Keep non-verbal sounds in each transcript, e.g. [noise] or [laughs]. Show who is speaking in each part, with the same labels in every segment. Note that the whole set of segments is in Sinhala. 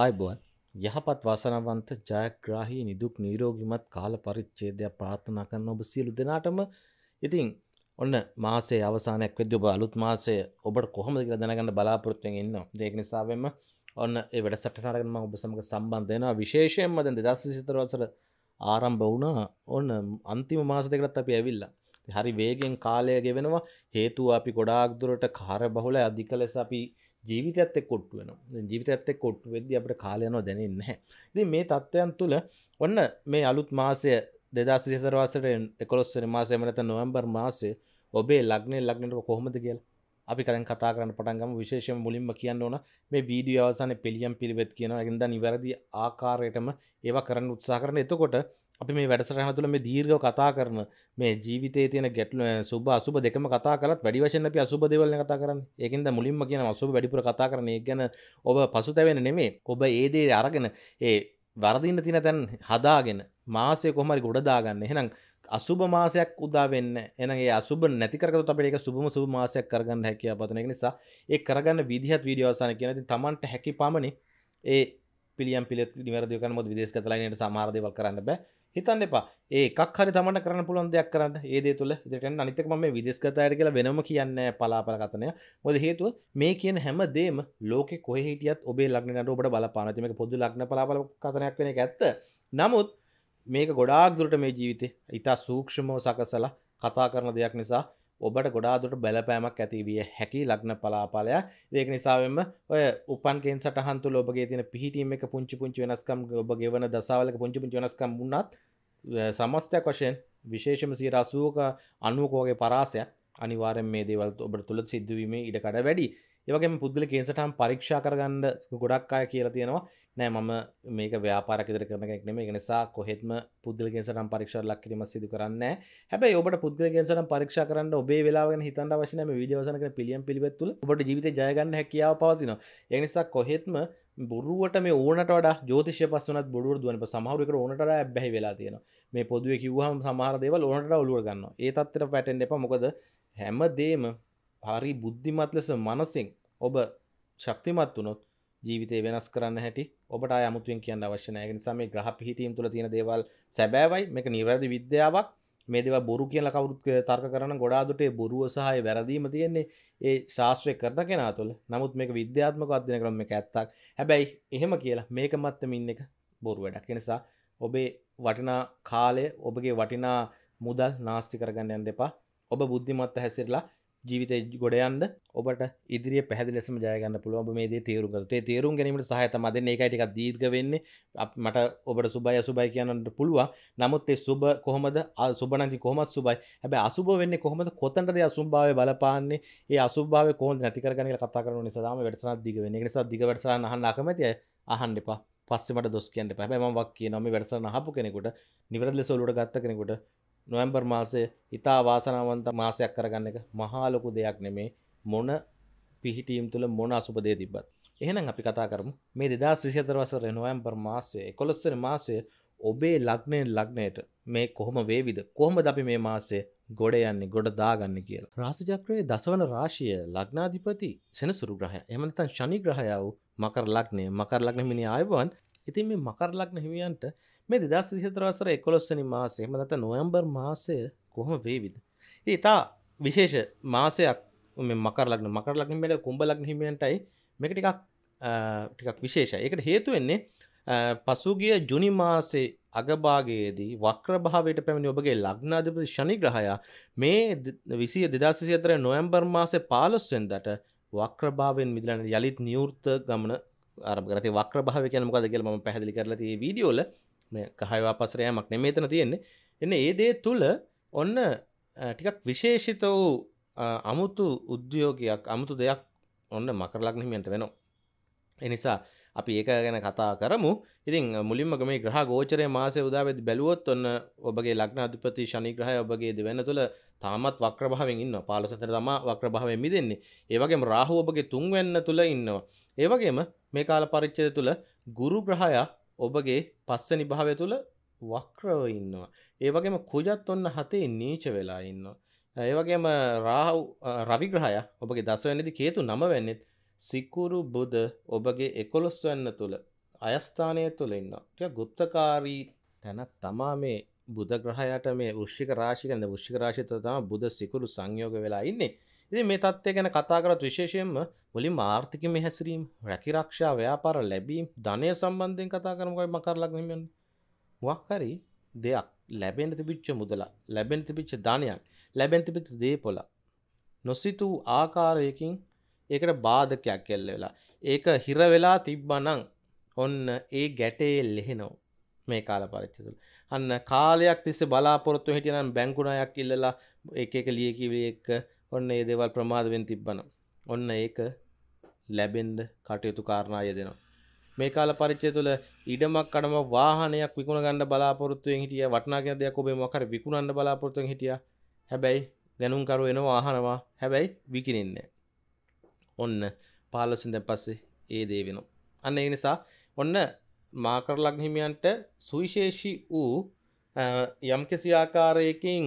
Speaker 1: ආයිබුවන් යහපත් වාසනවන්ත ජයග්‍රාහී නිදුක් නීරෝගිමත් කාල පරිච්චේදයක් ප්‍රාථනා කරන්න ඔබ සියලු දෙනාටම ඉතින් ඔන්න මාසේ අවසානයක් වෙද ඔබ අලුත් මාසය ඔබට කොහොම දෙක දැනගන්න බලාපොරත්තුවෙන් ඉන්න දෙක නිසාවෙන්ම ඔන්න වැඩ සටනාරගම ඔබ සමඟ සම්බන්ධයනවා විශේෂයෙන්ම දැන් දෙදස් සිතරවසර ආරම්භ වුණ ඔන්න අන්තිම මාස දෙකටත් අපි ඇවිල්ලා හරි වේගෙන් කාලය ගෙවෙනවා හේතුව අපි ගොඩාක් දුරට කාර බහුල අධික ලෙස අපි ජීවිතත් කොට්ටු වෙන ජීවිතත් කොට්ටු වෙද අපට කාලයනෝ දැනන්න හැ ති මේ තත්ත්වයන් තුළ ඔන්න මේ අලුත් මාසය දෙදා සිතරවාසට එකොස්සර මාසය මනත නොවම්බර් මාසේ ඔබේ ලක්නේ ලක්නට කොහොමද කියලා අපි කලින් කතා කරන්න පටන්ගම විශේෂම මුලින්ම කියන්න ඕන මේ වීඩිය අවසාන පිළියම් පිළිවෙත් කියන ඇද නිවැරදි ආකාරයටම ඒවා කරන්න උත්සා කරන එතකොට අපි මේ වැඩසරහන තුළ මේ දීර්ඝව කතා කරන මේ ජීවිතයේ තියෙන ගැටලු සුබ අසුබ දෙකම කතා කළත් වැඩි වශයෙන් අපි අසුබ දේවල් ගැන කතා කරන්නේ. ඒකෙන්ද මුලින්ම කියනවා අසුබ වැඩිපුර කතා කරන එක ගැන ඔබ පසුතැවෙන්නේ නෙමෙයි. ඔබ ඒ දේ අරගෙන ඒ වරදින්න තියෙන තැන් හදාගෙන මාසය කොහොම හරි ගොඩ දාගන්න. එහෙනම් අසුබ මාසයක් උදා වෙන්න එහෙනම් ඒ අසුබ නැති කරගත්තොත් අපිට ඒක සුබම සුබ මාසයක් කරගන්න හැකියාව පතන එක නිසා ඒ කරගන්න විදිහත් වීඩියෝ අවසන් කියන ඉතින් Tamanට හැකි පමණි ඒ පිළියම් පිළිත් නිවැරදිව කරන මොකද විදේශගත ලයිනේට සමහර දේවල් කරන්න බෑ හිතන්න එපා ඒකක් හරි තමට කරන පුළන් දෙයක් කරන්න ඒදේ තුළ දෙටන අනිතක ම විදෙස්කතායට කියලා වෙනම කියන්න පලාපල කතනය මොද හේතුව මේ කියන හැම දේම ලෝක කොහහිටියත් ඔබේ ලක්නට ඔබට බලපානතිමක පොදු ලක්න පලාපල කතනයක් වෙන ඇත්ත නමුත් මේක ගොඩාක් දුරට මේ ජීවිතය ඉතා සූක්ෂමෝ සකසලා කතා කරන දෙයක් නිසා ඔබට ගොඩාදුට බැලපෑමක් ඇතිවිය හැකි ලග්න පලාපාලයක් දෙක නිසාවෙන්ම ඔය උපන්කෙන් සටහන්තු ඔබගේ තින පිහිටීම එක පුංචි පුංචි වෙනස්කම් ඔබ ගෙවන දසාවලක පුංචි පුංචි වෙනස්කම් වුණත් සමස්තයක් වශයෙන් විශේෂම සීර අසූක අනුවකෝගේ පරාසයක් අනිවාරෙන් මේ දේවල් ඔබට තුළ සිද්ධවීම ඉඩකඩ වැඩි ඒවගේ පුද්ගල කේසටම් පරීක්ෂා කරගන්න ගොඩක් අය කියලා තියෙනවා නෑ මම මේක ව්‍යාපාරකෙදර කරන කෙනෙක් නෙමෙයි ඒක නිසා කොහෙත්ම පුද්ගලිකයෙන් සටන් පරීක්ෂා ලක් කිරීම සිදු කරන්නේ හැබැයි ඔබට පුද්ගලිකයෙන් සටන් පරීක්ෂා කරන්න ඔබේ වෙලාව ගැන හිතන්න අවශ්‍ය නැහැ මේ වීඩියෝ අවසන් කරන පිළියම් පිළිවෙත් තුල ඔබට ජීවිතේ ජය ගන්න හැකියාව පවතිනවා ඒ නිසා කොහෙත්ම බොරුවට මේ ඕනට වඩා ජෝතිෂය පස්සනත් බොරුවර දුවන සමහරකට ඕනට බැහි වෙලා තියෙන මේ පොදුව කිව්හම සමහර දේවල් ඕනට ඔලුව ගන්න ඒ තත්තර පැටෙන් එප මොකද හැම දේම හරි බුද්ධිමත් ලෙස මනසින් ඔබ ශක්තිමත් වනොත් ජීවිතය වෙනස් කරන්න හැටි ඔබට අමුතුෙන් කියන්න අවශ්‍යනයක නිසා මේ ග්‍රහ පිහිටීම් තුළ තියෙන දේවල් සැබෑවයි මේක නිවැරදි විද්‍යාවක් මේ දෙව බොරු කියල කවුරුත් තර්ක කරන ගොඩාදුටේ බොරුව සහය වැරදීම තියෙන්නේ ඒ ශාස්ත්‍රය කරන කෙනා තුළ නමුත් මේක විද්‍යාත්මක අධ්‍යන කරම එක ඇත්තක් හැබැයි එහෙම කියලා මේක මත්තමින් එක බොරු වැඩක් නිසා ඔබේ වටිනා කාලය ඔබගේ වටිනා මුදල් නාස්ති කරගන්න යන්න දෙපා ඔබ බුද්ධිමත්ත හැසිරලා ජීවිත ගොඩයන්ද ඔබට ඉදිරිය පැදිලෙසම ජයගන්න පුළුවන්බ මේ තේරුගතේ තේරුම් ගැනීමට සහතමද ඒකයිටික දීර්ග වෙන්නේ මට ඔබට සුබයි අසුබයි කියන්නට පුළුවන් නමුත් ඒ සුබ කොහොමද සුබනති කොමත් සුබයි හැබ අසුබ වෙන්න කොහොමද කොතන්ටද අසුම්භාව බලපාන්නේ ඒ අසුභාව කොහ නැතිකරගන කතා කරන නිසාම වැඩසන දිග වෙන නිසා දිග වැඩසන අහන්න අකමතිය අහන්න එපා පස්සෙමට දොස් කියන්න පැබැමක් කිය නොම වැඩසන හපු කෙනෙකුට නිවරදල සොලුට ගත්ත කෙනෙකුට නොවම්බර් මාසය ඉතා වාසනාවන්ත මාසයක් කරගන්න එක මහාලොකු දෙයක් නෙමේ මොන පිහිටීම් තුළ මොන අසුපදේ තිබත් එහෙනම් අපි කතා කරමු මේ දෙදස් විසිතර වසර නොවම්බර් මාසය එකොළොස්සර මාසය ඔබේ ලක්නයෙන් ලක්නයට මේ කොහොම වේවිද කොහොම අපි මේ මාසේ ගොඩ යන්නේ ගොඩ දාගන්න කියලා රාසජක්‍රයේ දසවන රාශිය ලග්නාධිපති සෙනසුරු ග්‍රහය එමනතන් ශනි ග්‍රහයාව මකර ලක්නය මකර ලක්න මිනි ආයවන් ඉතින් මේ මකර ලක්න හිමියන්ට මේ දෙදස් සිතරවසර එකොලොස්සනි මාසේ මත නොයම්බර් මාසය කොහොම වේවිද ඒතා විශේෂ මාසයක් මකරලක්න මකරලක්න මෙට කුම්ඹලක් හිමියන්ටයි මේක ටිකක් ටිකක් විශේෂ එකට හේතුවෙන්නේ පසුගිය ජුනි මාසේ අගභාගයේදී වක්‍රභාවයට පැමිණි ඔබගේ ලග්නාධපති ශනි ග්‍රහයා මේ විසිය දෙදස්සි අතර නොයම්බර් මාසේ පාලොස්සෙන්දට වක්‍රභාවෙන් මිදලන යළිත් නිවෘත්ත ගමන අරගත වක්‍රභාව කියනමකද කියලම පැහදිලි කරලතිේ වීඩියෝල මේ කහයවා පසරයමක් නෙ මේතන තියෙන්නේ එන්න ඒදේ තුළ ඔන්න ටිකක් විශේෂිත වූ අමුතු උද්‍යෝගයක් අමුතු දෙයක් ඔන්න මකරලක්නහිමට වෙනවා. එනිසා අපි ඒක ගැන කතා කරමු ඉතින් මුලින්ම මේ ග්‍රහ ගෝචරය මාසය උදාවෙද බැලුවොත් ඔන්න ඔබගේ ලක්න අධිපති ශනිග්‍රහය ඔබගේ දෙවැන්න තුළ තාමත් වක්‍රභාවෙන් ඉන්න පාලසතර තම වක්‍රභාවෙන් මිදෙන්නේ ඒවගේම රාහු ඔබගේ තුන්වැන්න තුළ ඉන්නවා ඒවගේම මේ කාල පරිච්චය තුළ ගුරු ග්‍රහයා ඔබගේ පස්ස නිභාවය තුළ වක්‍රව ඉන්නවා ඒවගේම කුජත් ඔන්න හතේ නීච වෙලා ඉන්න ඒවගේම රාහව් රවිග්‍රහය ඔබගේ දසවැනිදි කේතු නම වෙන්නෙත් සිකුරු බුද ඔබගේ එකොළොස් වෙන්න තුළ අයස්ථානය තුළ ඉන්න ය ගුප්තකාරී තැනත් තමා මේ බුදග්‍රහයට මේ ෘෂ්ික රාශිකන්න ෘෂ්ික රාශිත තම බුද සිකුරු සංයෝග වෙලා ඉන්නේ ඉති මේ තත්වය ගැන කතා කරත් විශේෂයෙන්ම මුලින් ආර්ථික මෙහැසිරීම් රැකිරක්ෂා ව්‍යාපාර ලැබීම් ධනය සම්බන්ධයෙන් කතා කරමකයි මකරලක්නමෙන් මක්කරි දෙයක් ලැබෙන තිබිච්ච මුදල ලැබෙන තිබිච්ච ධනයක් ලැබෙන් තිබිච දේපොල නොසිතූ ආකාරයකින් ඒකට බාධකයක් කෙල්ල වෙලා ඒක හිර වෙලා තිබ්බනං ඔන්න ඒ ගැටේ ලෙහෙනෝ මේ කාල පරිච්චතුල අන්න කාලයක් තිස්ස බලාපොරොත්තු හිටියනම් බැංකුණයක් ඉල්ලලා එක එක ලියකිවේ එක ඔන්න ඒ දේවල් ප්‍රමාදවෙන් තිබ්බන ඔන්න ඒක ලැබෙන්ද කටයුතු කාරණාය දෙනවා මේ කාල පරිච්චය තුළ ඉඩමක් කඩම වාහනයක් විකුණ ගන්න බලාපොරත්තුවෙන් හිටිය වටනාගෙන දෙයක් ඔබේ මොකර විකුණන්න බලාපොරත්තුවෙන් හිටිය හැබැයි ගැනුම්කරු එන වාහනවා හැබැයි විකිනෙන්නේ ඔන්න පාලසින්ද පස්සේ ඒ දේ වෙනවා අන්න ඒ නිසා ඔන්න මාකරලක් හිමියන්ට සුවිශේෂී වූ යම්කිසි ආකාරයකින්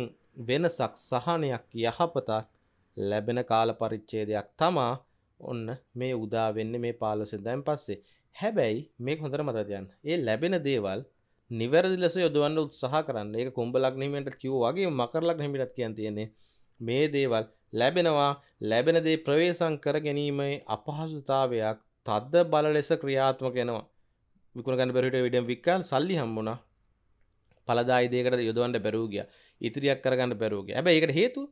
Speaker 1: වෙනසක් සහනයක් යහපතක් ලැබෙන කාල පරිච්ඡේදයක් තමා ඔන්න මේ උදා වෙන්නේ මේ 15 දැන් පස්සේ. හැබැයි මේක හොඳට මතක තියන්න. ඒ ලැබෙන දේවල් නිවැරදි ලෙස යොදවන්න උත්සාහ කරන්න. ඒක කුඹ ලග්නෙමින්ට කිව්වා වගේ මකර ලග්නෙමින්ටත් කියන් තියෙන්නේ. මේ දේවල් ලැබෙනවා ලැබෙන දේ ප්‍රවේශම් කර ගැනීමේ අපහසුතාවයක් තද්ද බල ලෙස ක්‍රියාත්මක වෙනවා. විකුණ ගන්න බැරිට විඩම් වික්කල් සල්ලි හම්බුණා. පළදායි දෙයකට යොදවන්න බැරුව ගියා. ඉතිරියක් කරගන්න බැරුව ගියා. හැබැයි ඒකට හේතුව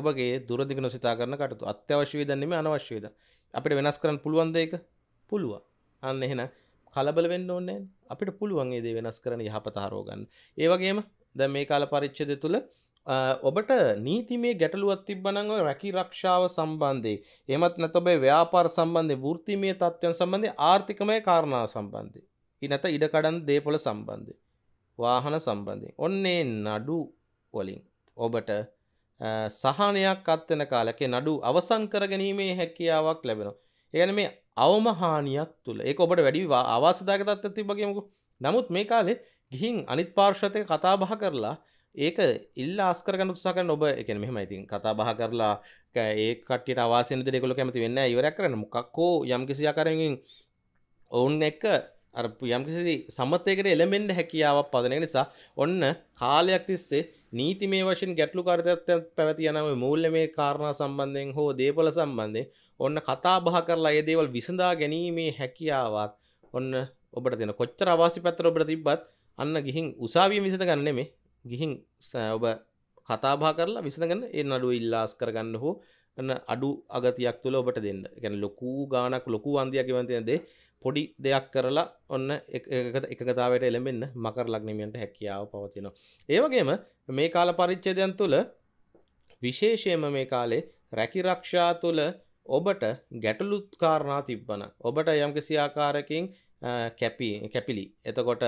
Speaker 1: ඔබගේ දුරදිග නොසිතා කරන කටතු අත්‍යවශ්‍ය වේද නෙමෙයි අනවශ්‍ය වේද අපිට වෙනස් කරන්න පුළුවන් ද ඒක පුළුවන් අන්න එහෙනම් කලබල වෙන්න ඕනේ අපිට පුළුවන් ඒ දේ වෙනස් කරන්න යහපත හරව ගන්න ඒ වගේම දැන් මේ කාල පරිච්ඡේදය තුළ ඔබට නීතිමේ ගැටලුවක් තිබ්බනම් ඔය රැකී රක්ෂාව සම්බන්ධයෙන් එහෙමත් නැත්නම් ඔබේ ව්‍යාපාර සම්බන්ධයෙන් වෘත්තිමය තත්ත්වයන් සම්බන්ධයෙන් ආර්ථිකමය කාරණා සම්බන්ධයෙන් ඊ නැත්නම් ඉඩකඩම් දේපොළ සම්බන්ධයෙන් වාහන සම්බන්ධයෙන් ඔන්නේ නඩු වලින් ඔබට සහනයක් අත්වෙන කාලකේ නඩු අවසන් කරගැනීමේ හැකියාවක් ලැබෙනවා. ඒගැන මේ අවමහානියක් තුළ ඒ ඔබට වැඩි අවාසදාක තත්ත තිබගේමකු නමුත් මේ කාලේ ගිහින් අනිත් පාර්ශතය කතා බහ කරලා ඒක ඉල්ල ආස්කරගන්න උත්සාකරන ඔබ එකන මෙහම ඉතින් කතා බහ කරලා ඒකට අවාසන දෙකොල කැමති වෙන්න ඉවරක් කරන මොක්කෝ යම්කිසියා කරමින් ඔවුන් එක්ක අරපු යම්කිසි සමතයකට එළමෙන්ඩ හැකියාවක් පදනය නිසා ඔන්න කාලයක් තිස්සේ නීති මේ වශයෙන් ගැටලු කාර්තත්ව පැවති යනම මූල්ල මේ කාරණා සම්බන්ධයෙන් හෝ දේපල සම්බන්ධය ඔන්න කතා බහ කරලා ඒ දේවල් විසඳා ගැනීමේ හැකියාවත් ඔන්න ඔබට දෙන කොච්චර අවාසි පැත්තර ඔබට තිබ්බත් අන්න ගිහින් උසාවිය විසඳ ගන්න මේ ගිහින් ඔබ කතාබා කරලා විසඳගන්න ඒ නඩුව ඉල්ලාස් කරගන්න හෝ න්න අඩු අගතියක් තුළ ඔබට දෙන්න ගැන ලොකූ ගානක් ලොකු අන්දයක් වන්තියදේ පොඩි දෙයක් කරලා ඔන්න එකතාවට එළඹෙන්න්න මකර ලක්නමියන්ට හැකියාව පවතිනවා. ඒවගේම මේ කාල පරිච්චදයන් තුළ විශේෂයම මේ කාලේ රැකිරක්ෂා තුළ ඔබට ගැටලුත් කාරණා තිබ්බන ඔබට යම් කිසි ආකාරකින් කැපි කැපිලි එතකොට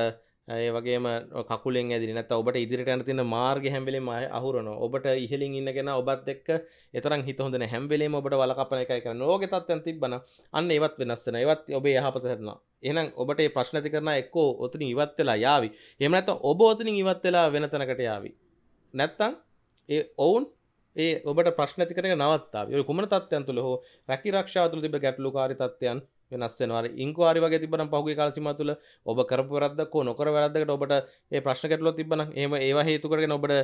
Speaker 1: ඒ වගේ කකුලෙන් ඇදිනත් ඔබට ඉදිරිට යන තින මාර්ග හැම්බෙලීම අහුරන ඔබට ඉහලින් ඉන්නගෙන ඔබත් එක්ක එතරම් හිත හොඳ නැහැ හැම්බෙලීම ඔබට වලකපන එකයි කරන ඕකේ තත්ත්වයන් තිබ්බන අන්න ඒවත් වෙනස් වෙනවා ඒවත් ඔබේ යහපත කරනවා එහෙනම් ඔබට මේ ප්‍රශ්න ඇති කරන එක්කෝ ඔතනින් ඉවත් වෙලා යාවි එහෙම නැත්නම් ඔබ ඔතනින් ඉවත් වෙලා වෙන තැනකට යාවි නැත්තම් ඒ ඔවුන් ඒ ඔබට ප්‍රශ්න ඇති කරගෙන නවත්තාවි ඔය කුමන තත්ත්වයන් තුල හෝ රැකී ආරක්ෂාව තුල තිබෙන ගැටලුකාරී තත්ත්වයන් වෙනස් වෙනවා ඉන්කුවාරි වගේ තිබ්බනම් පහුගිය කාල සීමාව තුළ ඔබ කරපු වැරද්දක් හෝ නොකර වැරද්දකට ඔබට ඒ ප්‍රශ්න ගැටලුවක් තිබ්බනම් එහෙම ඒවා හේතු කරගෙන ඔබට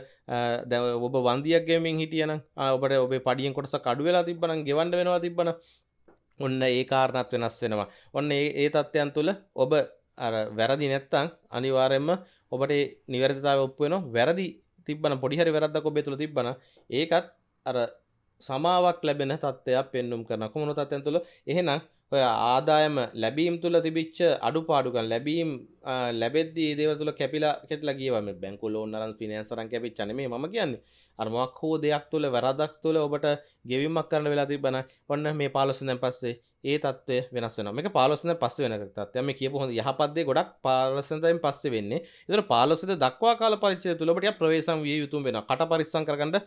Speaker 1: දැන් ඔබ වන්දියක් ගේමින් හිටියනම් ඔබට ඔබේ පඩියෙන් කොටසක් අඩු වෙලා තිබ්බනම් ගෙවන්න වෙනවා තිබ්බනම් ඔන්න ඒ කාරණත් වෙනස් වෙනවා ඔන්න ඒ තත්ත්වයන් තුළ ඔබ අර වැරදි නැත්තං අනිවාරෙන්ම ඔබට නිවැරදිතාව ඔප්පුවෙන වැරදි තිබන පොඩිහරි වැරදක් ඔබේ තුළ තිබන ඒකත් අර සමාවක් ලැබෙන තත්ත්වයක් පෙන්නුම් කරන කොමනු තත්යන් තුළ එහෙනම් ඔය ආදායම ලැබීම් තුළ තිබිච්ච අඩුපාඩුකන් ලැබීම් ලැබෙද්දී දේව තුළ කැපිලා කෙටලා ගියවම බැංකු ලෝන්නරන් පිනයන්සරන් කැපිච්චන මේ ම කියන්නේ අර්මක් හෝ දෙයක් තුළ වැරදක් තුළ ඔබට ගෙවිමක් කරන වෙලා තිබන ඔන්න මේ පාලොසන පස්සේ ඒ තත්ව වෙනස් වෙන මේ පාලොසන පස්ස වෙන තත්යම කියපු හොඳ යහපත්දේ ගොඩක් පාලසතයින් පස්ස වෙන්නේ එතර පාලොසට දක්වා කාල පරිච්චය තුළට ප්‍රවේශම් විය යුතුම් වෙන කට පරිස්සං කරගන්නට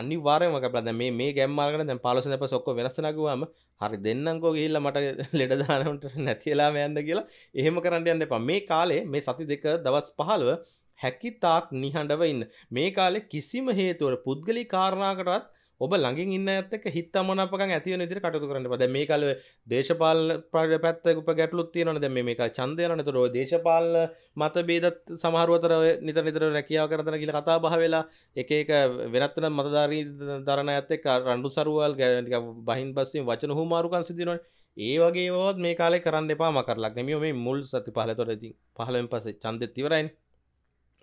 Speaker 1: අනිවාරයම කලද මේ මේ ගැම්මාර්ගන දැ පාලසන ප සොක්ක වෙනසනගවාම හරි දෙන්නංකෝ ගහිල්ල මට [laughs] ලෙඩදානට නැතිලාම යන්න කියලා එහෙම කරන්න යන්න එපා මේ කාලේ මේ සති දෙක දවස් පහළුව හැකිතාක් නිහඬව ඉන්න මේ කාලේ කිසිම හේතුවර පුද්ගලි කාරණාකටත් ඔබ ළඟින් ඉන්න ඇත්තක හිත් අමනපකන් ඇතිවන විදිහට කටයුතු කරන්න බෑ. දැන් මේ කාලේ දේශපාලන පැත්තක උප ගැටලුත් තියෙනවනේ. දැන් මේ මේක ඡන්දය යනනේ. ඒතර ඔය දේශපාලන මතභේදත් සමහරව අතර ඔය නිතර නිතර රැකියාව කරන කියලා කතා බහ වෙලා එක එක වෙනත් වෙනත් මතධාරී දරණ ඇත් එක්ක රණ්ඩු සරුවල් ටිකක් බහින් බස්සින් වචන හුමාරුකම් සිදිනවනේ. ඒ වගේ ඒවත් මේ කාලේ කරන්න එපා මකරලක් නෙමෙයි මේ මුල් සති පහල තොරදී පහලෙන් පස්සේ ඡන්දෙත් ඉවරයිනේ.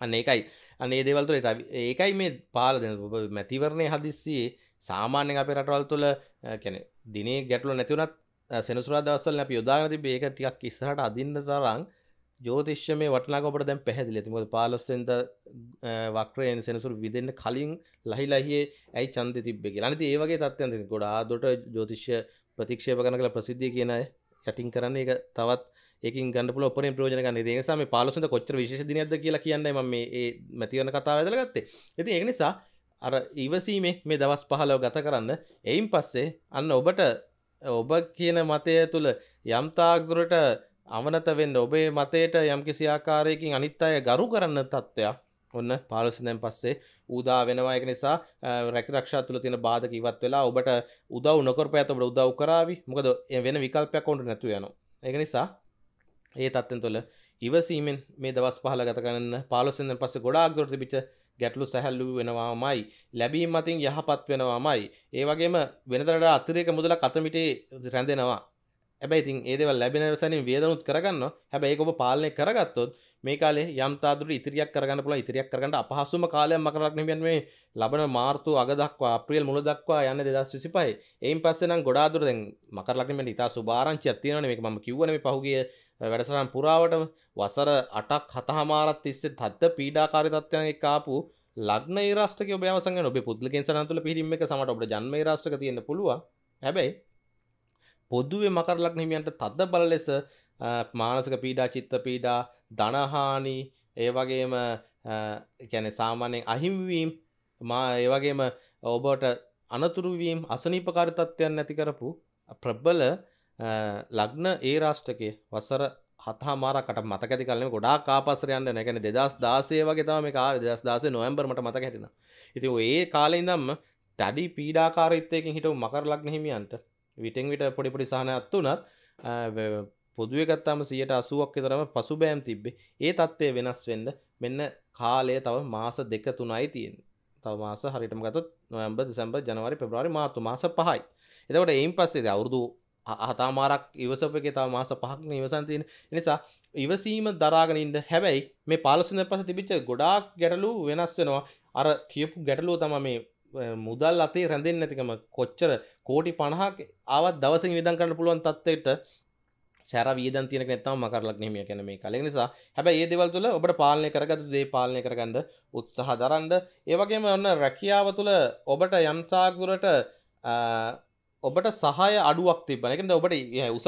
Speaker 1: අන්න එකයි අනේ දේවල්තුල ඒකයි මේ පාල දෙන මැතිවරණය හදිස්සියේ සාමාන්‍යෙන් අපේ රටවල් තුළ කැනෙ දිනේ ගැටලු නැතිවනත් සෙනසුරා දවස්සල අප යොදාගන තිබේ ඒක ටිකක් ඉස්සරට අදින්න තරම් ජෝතිශ්‍ය මේ වටනාකොට දැන් පැහැදිලි ඇතිමොද පාලස්සෙන්ද වක්‍රයෙන් සෙනසුරු විදෙන්න්න කලින් ලහිලහියේ ඇයි චන්ද තිබ්බෙ ලනති ඒවගේ තත්ත්යන්ති ගොඩා දොට ජෝතිශ්‍ය ප්‍රතික්ෂය පගන කළ ප්‍රසිද්ධිය කියනය යටින් කරන්න එක තවත් ඒක ගන්න පොර ප්‍රෝජන ගන්න නිසා මේ පාලසුන්ට කොච්චර විශේෂ දිනයක්ද කියලා කියන්න ම මේ මැතිවන කතාව ඇදලගත්තේ ඇති ඒ නිසා අර ඉවසීමේ මේ දවස් පහලව ගත කරන්න එයින් පස්සේ අන්න ඔබට ඔබ කියන මතය තුළ යම්තාගදුරට අවනත වෙන්න ඔබේ මතයට යම්කිසි ආකාරයකින් අනිත් අය ගරු කරන්න තත්ත්වයක් ඔන්න පාලසිදැන් පස්සේ උදා වෙනවා එක නිසා රැකරක්ෂා තුළ තියෙන බාධක ඉවත් වෙලා ඔබට උදව් නොකර පැත් ඔබට උදව් කරාවි මොකද වෙන විකල්පයක් කොන්ට නැතු යනවා. ඒක නිසා ඒ තත්ත්වයන් තුළ ඉවසීමෙන් මේ දවස් පහල ගත කරන්න 15 වෙනිදා පස්සේ ගොඩාක් දුරට තිබිච්ච ගැටලු සැහැල්ලු වෙනවාමයි ලැබීම් අතින් යහපත් වෙනවාමයි ඒ වගේම වෙනතරට අතිරේක මුදලක් අතමිටේ රැඳෙනවා හැබැයි ඉතින් ඒ දේවල් ලැබෙන සැනින් වේදනුත් කරගන්නවා හැබැයි ඒක ඔබ පාලනය කරගත්තොත් මේ කාලේ යම් තාදුරට ඉතිරියක් කරගන්න පුළුවන් ඉතිරියක් කරගන්න අපහසුම කාලයක් මකර ලග්න හිමියන් මේ ලබන මාර්තු අග දක්වා අප්‍රේල් මුල දක්වා යන්නේ 2025 එයින් පස්සේ නම් ගොඩාක් දුර දැන් මකර ලග්න හිමියන්ට ඉතා සුභ ආරංචියක් තියෙනවනේ මේක මම කිව්වනේ මේ පහුගිය වැඩසටහන් පුරාවට වසර අටක් හතහමාරත් තිස්සේ තත්ත පීඩාකාරී තත්ත්වයන් එක්ක ආපු ලග්න ඒ රාෂ්ට්‍රක ඔබ අවසන් වෙන ඔබේ පුද්ගලිකෙන් සටහන් තුළ පිළිම එක සමට ඔබට ජන්ම ඒ රාෂ්ට්‍රක තියෙන්න පුළුවන් හැබැයි පොදුවේ මකර ලග්න හිමියන්ට තද්ද බල ලෙස මානසික පීඩා චිත්ත පීඩා ධනහානි ඒ වගේම ගැන සාමාන්‍යයෙන් අහිමිවීම් මා ඒ වගේම ඔබට අනතුරුවීම් අසනීපකාරතත්වයන් නැති කරපු ප්‍රබල ලග්න ඒ රාෂ්ටකය වසර හතමාරකට මතකති කලන ගොඩා කාපසරයන්න නැකැන දෙදස් දාසේ වගේ තම මේ කාල දෙදස් දාසේ නොවම්බර්මට මත හැටෙන ඉති ඒ කාලෙඉදම්ම තැඩි පීඩාකාරත්තයකින් හිට මකර ලක්න හිමියන්ට විටෙන් විට පොඩිපොඩි සහනයත් වනත් පොදුවගත්තාම සියට අසුවක් තරම පසු බෑම් තිබ්බේ ඒ තත්ත්වය වෙනස් වෙන්ඩ මෙන්න කාලය තව මාස දෙක තුනයි තියෙන් තව මාස හරිටම ගතත් නොයම්බ දෙසම්බ ජනවරි පෙබ්‍රවාරි මාතු මාස පහයි එතකට එයින් පස්සේ අවුරදු හතාමාරක් ඉවසප එක තම මාස පහක්න ඉවසන්තියෙන නිසා ඉවසීම දරාගෙනින්ට හැබැයි මේ පාලසන පස තිබිච්ච ගොඩාක් ගැටලු වෙනස් වෙනවා අර කියපු ගැටලුව තම මේ මුදල් අතේ රැඳෙන් නැතිකම කොච්චර කෝටි පණහක් අවත් දවසින් විදන් කරන්න පුළුවන් තත්වයට සැර වීද තියන නැතම මකරලක් නම කැන මේ කල නිසා හැබැ ඒ දෙවල් තුළ ඔබට පාලනය කරගතු දේ පාලනය කරගන්න උත්සහ දරන්ඩ ඒවගේම ඔන්න රැකියාව තුළ ඔබට යම්තාගදුරට ඔබට සහය අඩුවක් තිබන එකද ඔබට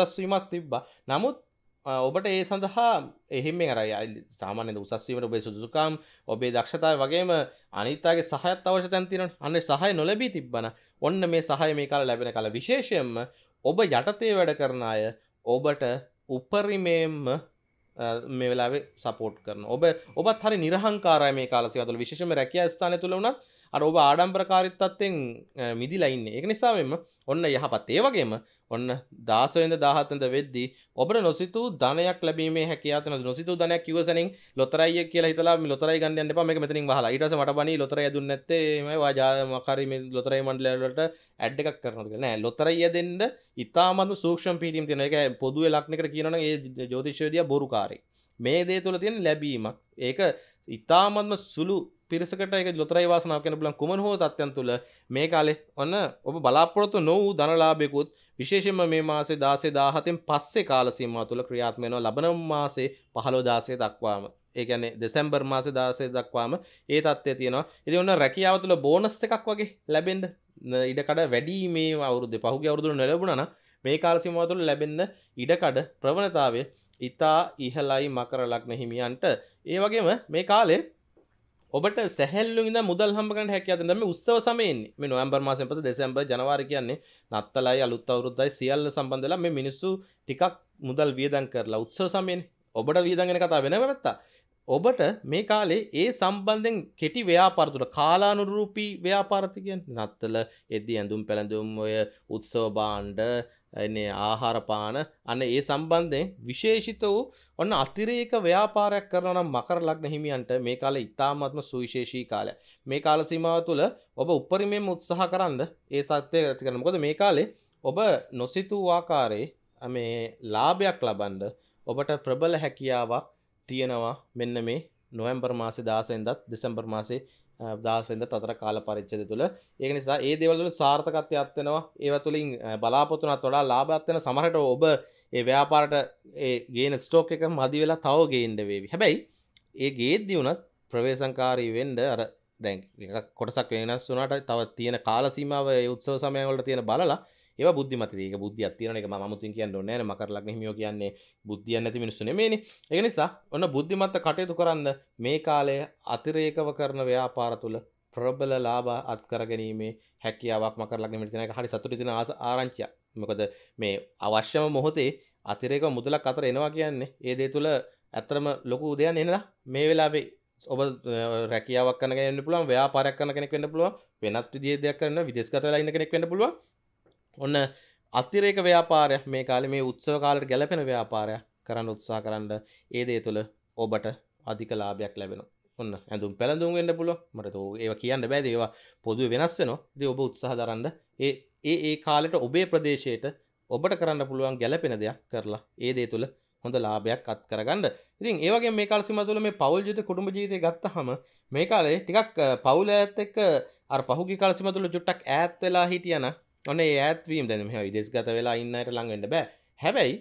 Speaker 1: උසස්වීමක් තිබ්බ නමුත් ඔබට ඒ සඳහා එහෙම රයි සාමාන්‍ය උසස්වීමට ඔබේ සුදුසුකම් ඔබේ දක්ෂතාව වගේම අනිතාගේ සහයත් අවශ්‍ය තැන්තින අන්න සහය නොලැබී තිබ්බන ඔන්න මේ සහය මේ කාල ලැබෙන කල විශේෂයෙන්ම ඔබ යටතේ වැඩ කරන අය ඔබට උපරිමේම්ම මේ වෙලාවේ සපෝට් කරන ඔබ ඔබත් හරි නිරහංකාරය මේ කාලසිවතුල විශෂම රැකිය ස්ථාන තුළ වුණත් අරෝබ ආඩම්ප්‍රකාරිත්තත්වෙන් මිදිලයින්න එක නිසා මෙම ඔන්න යහපත් ඒවගේම ඔන්න දාසවෙන්ද දාහත්තද වෙද්දි ඔබට නොසිතු ධනයක් ලැබීම හැකයාතන නොසිතු ධනයක් කිවසනින් ලොතරයි කියලා හිතලා ලොතරයි ගන්න එපා මේක මෙතනින් වහලා ඊට පස්සේ මට බණී ලොතරයි දුන්නේ නැත්තේ මේ වාජා මකාරි මේ ලොතරයි මණ්ඩලවලට ඇඩ් එකක් කරනවා කියලා නෑ ලොතරයි දෙන්න ඉතාමත්ම සූක්ෂම පිටීම් තියෙනවා ඒක පොදුවේ ලක්ෂණයකට කියනවනම් ඒ ජ්‍යොතිෂ විද්‍යාව බොරුකාරී මේ දේ තුළ තියෙන ලැබීමක් ඒක ඉතාමත්ම සුළු පිරිසකට එක ලොතරයි වාසනාව කෙන බලන් කුමන හෝ තත්යන් තුළ මේ කාලෙ ඔන්න ඔබ බලාපොරොත්තු නොවූ ධනලාභයකුත් විශේෂෙන්ම මේ මාසේ දාසේ දාහතෙන් පස්සේ කාලසීමා තුළ ක්‍රියාත්මයනවා ලබන මාසේ පහළො දාසේ දක්වාම ඒකැනේ දෙසැම්බර් මාසේ දාසේ දක්වාම ඒ තත්ත්වය තියෙනවා ඉති ඔන්න රැකියාව තුළ බෝනස් එකක් වගේ ලැබෙන්ඩ ඉඩකඩ වැඩී මේ අවුරුද පහුගේ අවුරුදුර නැලබුණන මේ කාලසිමා තුළ ලැබෙන්න ඉඩකඩ ප්‍රවණතාවය ඉතා ඉහලයි මකර ලක්න හිමියන්ට ඒ වගේම මේ කාලේ ඔබට සැහැල්ලුද මුදල් හම්බකට හැකියද දම උත්සව සමයෙන් මේ නොම්බර් මාසෙන් පස දෙසම්බ ජනවාර කියන්නේ නත්තලයි අලුත් අවරුද්දයි සියල්ල සම්බන්ධලා මේ මිනිස්සු ටිකක් මුදල් වියදන් කරලා උත්සව සමයෙන් ඔබට වියදගෙන කතා වෙන පැත්තා ඔබට මේ කාලේ ඒ සම්බන්ධෙන් කෙටි ව්‍යාපාරතුට කාලානුරූපී ව්‍යාපාරතිකයෙන් නත්තල එදදි ඇඳුම් පැළඳුම් ඔය උත්සව බාණ්ඩ ආහාරපාන අන්න ඒ සම්බන්ධයෙන් විශේෂිත වූ ඔන්න අතිරේක ව්‍යාපාරයක් කරන මකර ලග්න හිමියන්ට මේ කාලේ ඉතාමත්ම සුවිශේෂී කාලය. මේ කාල සීමාව තුළ ඔබ උපරිමයෙන් උත්සාහ කරන්න ඒ සත්‍යය ඇති කරන. මොකද මේ කාලේ ඔබ නොසිතූ ආකාරයේ මේ ලාභයක් ලබන්න ඔබට ප්‍රබල හැකියාවක් තියෙනවා මෙන්න මේ නොවැම්බර් මාසේ 16 ඉඳන් දෙසැම්බර් මාසේ දාසෙන්ද තතර කාල පරිච්චද තුළ ඒක නිසා ඒ දෙවලු සාර්ථකත්වයක් වෙනවා ඒව තුළින් බලාපොරතුනත් වඩා ලාභයක් වෙන සමහරට ඔබ ඒ ව්‍යාපාරට ඒ ගේන ස්ටෝක් එක මදි වෙලා තව ගේන්න වේවි. හැබැයි ඒ ගේද්දී වුණත් ප්‍රවේශංකාරී වෙන්න අර දැන් එකක් කොටසක් වෙනස් වුණාට තව තියෙන කාල සීමාව ඒ උත්සව සමය වලට තියෙන බලලා ඒ බුද්ධිමතක බුද්ධ අතිරන එක මතුන් කියන්න නෑන මකරලක් හිමියෝ කියන්නේ බුද්ධිය නැති මිනිස්සුන මේනි ඒ නිසා ඔන්න බුද්ධිමත්ත කටයුතු කරන්න මේ කාලය අතිරේකව කරන ව්‍යාපාර තුළ ප්‍රබල ලාබ අත්කරගැනීමේ හැකියාවක් මකරලක් මිටනක හරි සතුරතින ආස ආරංචිය මොකද මේ අවශ්‍යම මොහොතේ අතිරේක මුදලක් අතර එනවා කියන්නේ ඒ දේ තුළ ඇත්තරම ලොකු උදයන් එනලා මේ වෙලාබේ ඔබ රැකියාවක් කන ගන්න පුළුවන් ව්‍යාපාරයක් කන කෙනෙක් වෙන්න පුළුවන් වෙනත් විදිහේ දෙයක් කරන විදේශගත වෙලා ඉන්න කෙනෙක් වෙන්න පුළුවන් ඔන්න අතිරේක ව්‍යාපාරය මේ කාලේ මේ උත්සව කාලයට ගැලපෙන ව්‍යාපාරයක් කරන්න උත්සාහ කරන්න ඒ දේ තුළ ඔබට අධික ලාභයක් ලැබෙනවා ඔන්න ඇඳුම් පැළඳුම් වෙන්න පුළුවන් මට තෝ ඒවා කියන්න බෑ ඒවා පොදුවේ වෙනස් වෙනවා ඉතින් ඔබ උත්සාහ දරන්න ඒ ඒ ඒ කාලෙට ඔබේ ප්‍රදේශයට ඔබට කරන්න පුළුවන් ගැලපෙන දෙයක් කරලා ඒ දේ තුළ හොඳ ලාභයක් අත් කරගන්න ඉතින් ඒ වගේ මේ කාල සීමාව තුළ මේ පෞල් ජීවිත කුටුම්බ ජීවිතය ගත්තාම මේ කාලේ ටිකක් පෞල ඈත් එක්ක අර පහුගිය කාල සීමාව තුළ ජොට්ටක් ඈත් වෙලා හිටියන ඔන්න ඇත්වීම් දැනම විදෙස් ගත වෙලා ඉන්නයට ළඟට බෑ හැබැයි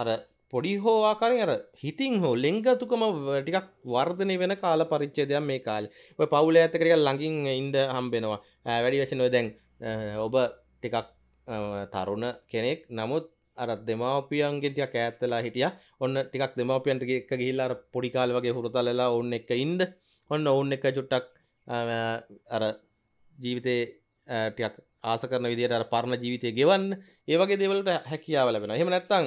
Speaker 1: අර පොඩි හෝ ආකාරය අර හිතින් හෝ ලෙංගතුකම ටිකක් වර්ධනය වෙන කාල පරිච්චේදයක් මේ කාල ඔය පවුල ඇතකරක ළඟින් ඉන්ඩ හම්බෙනවා වැඩි වචනව දැන් ඔබ ටිකක් තරුණ කෙනෙක් නමුත් අර දෙමාපියන්ගේ ටියක් ඈත්තලා හිටිය ඔන්න ටිකක් දෙමාපියන්ට එක ගිහිල්ලා අර පොඩි කාලේ වගේ හුරුතලලා ඕන්න එක ඉන්න ඔන්න ඕන්න එක චුට්ටක් අර ජීවිතේ ටිකක් ආස කරන විදියට අර පරණ ජීවිතය ගෙවන්න ඒ වගේ දේවල්ට හැකියාව ලැබෙනවා. එහෙම නැත්නම්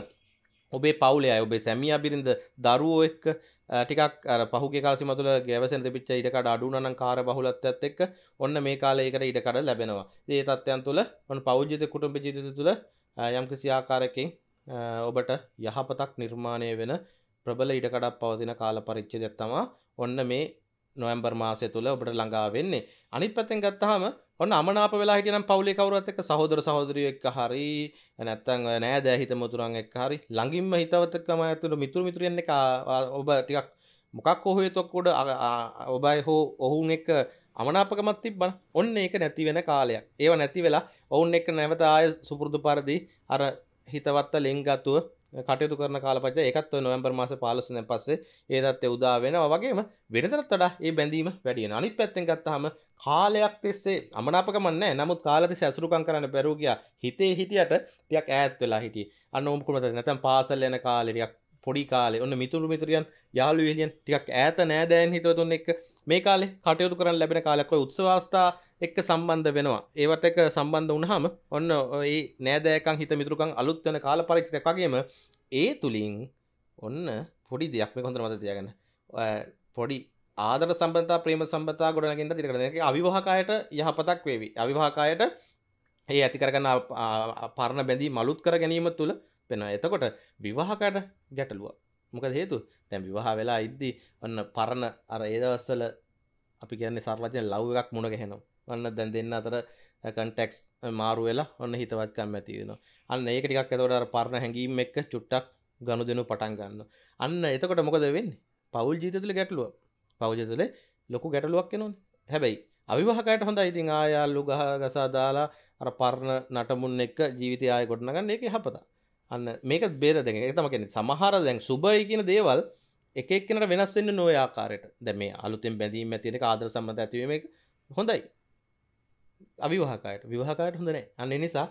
Speaker 1: ඔබේ පවුලේ අය ඔබේ සැමියා බිරිඳ දරුවෝ එක්ක ටිකක් අර පහුගිය කාල සීමා තුළ ගැවසෙන තිබිච්ච ඉඩකඩ අඩු වුණා නම් කාර්ය බහුලත්වයත් එක්ක ඔන්න මේ කාලේ ඒකට ඉඩකඩ ලැබෙනවා. ඉතින් ඒ තත්ත්වයන් තුළ ඔන්න පෞද්ගලික කුටුම්බ ජීවිතය තුළ යම්කිසි ආකාරයකින් ඔබට යහපතක් නිර්මාණය වෙන ප්‍රබල ඉඩකඩක් පවතින කාල පරිච්ඡේදයක් තමයි ඔන්න මේ නොවැම්බර් මාසය තුළ ඔබට ළඟා වෙන්නේ. අනිත් පැත්තෙන් ගත්තාම ඔන්න අමනාප වෙලා හිටියනම් පවුලේ කවුරුත් එක්ක සහෝදර සහෝදරියෝ එක්ක හරි නැත්නම් නෑදෑ හිත මුතුරන් එක්ක හරි ළඟින්ම හිතවත් එක්කම ඇතුළු මිතුරු මිතුරියන් එක්ක ඔබ ටිකක් මොකක් හෝ හේතුවක් උඩ ඔබයි හෝ ඔවුන් එක්ක අමනාපකමක් තිබ්බන ඔන්න ඒක නැති වෙන කාලයක්. ඒව නැති වෙලා ඔවුන් එක්ක නැවත ආය සුපුරුදු පරිදි අර හිතවත්ත ලෙන්ගතුව කටයුතු කරන කාලපච්චය එකත් ඔය නොවැම්බර් මාස 15 වෙනිදා පස්සේ ඒ தත්ත්වය උදා වෙනවා වගේම වෙනදටත් වඩා මේ බැඳීම වැඩි වෙනවා. අනිත් පැත්තෙන් ගත්තාම කාලයක් තිස්සේ අමනාපකම නැහැ. නමුත් කාලය තිස්සේ අසුරුකම් කරන්න බැරුව ගියා. හිතේ හිටියට ටිකක් ඈත් වෙලා හිටියේ. අන්න ඕම් කුමතද නැත්නම් පාසල් යන කාලේ ටිකක් පොඩි කාලේ ඔන්න මිතුරු මිතුරියන් යාළුවෝ එළියන් ටිකක් ඈත නෑ දැන් හිතවතුන් එක්ක මේ කාලේ කටයුතු කරන්න ලැබෙන කාලයක් ඔය උත්සව අවස්ථා එක්ක සම්බන්ධ වෙනවා. ඒවත් එක්ක සම්බන්ධ වුණාම ඔන්න ඒ නෑදෑයකන් හිත මිතුරුකම් අලුත් වෙන කාල පරිච්ඡේදයක් වගේම ඒ තුලින් ඔන්න පොඩි දෙයක් මේක හොඳට මතක තියාගන්න. පොඩි ආදර සම්බන්ධතා ප්‍රේම සම්බන්ධතා ගොඩනගන්න දිර කරන එක අවිවාහකයට යහපතක් වේවි. අවිවාහකයට ඒ ඇති කරගන්න පරණ බැඳී මලුත් කර ගැනීම තුළ වෙන. එතකොට විවාහකයට ගැටලුවක්. මොකද හේතු තැන් විවාහ වෙලා ඉද්දි ඔන්න පරණ අර ඒදවස්සල අපි කියන්නේ සර්ලජන ලව් එකක් මුණ ගැහෙනවා ඔන්න දැන් දෙන්න අතර කන්ටෙක්ස් මාරු වෙලා ඔන්න හිතවත්කම් ඇති වෙනවා අන්න ඒක ටිකක් එතකොට අර පරණ හැඟීම් එක්ක චුට්ටක් ගනුදෙනු පටන් ගන්නවා අන්න එතකොට මොකද වෙන්නේ පවුල් ජීවිතය තුළ ගැටලුව පවුල් ජීවිතය ලොකු ගැටලුවක් එනවනේ හැබැයි අවිවාහකයට හොඳ ඉතින් ආයාල්ලු ගහ ගසා දාලා අර පරණ නටමුන් එක්ක ජීවිතය ආය ගොඩනගන්න ඒක හපතා අන්න මේක බේර දෙගෙන එක තම කෙනෙ සමහර දැන් සුබයි කියන දේවල් එක එක්කෙනට වෙනස් වෙන්න නොයාකාරයට දැ මේ අලුතෙන් බැඳීම තියෙන ආදර සම්බඳ ඇතිවීම හොඳයි අවිවාහකායට විවාහකායට හොඳ නෑ අන්න නිසා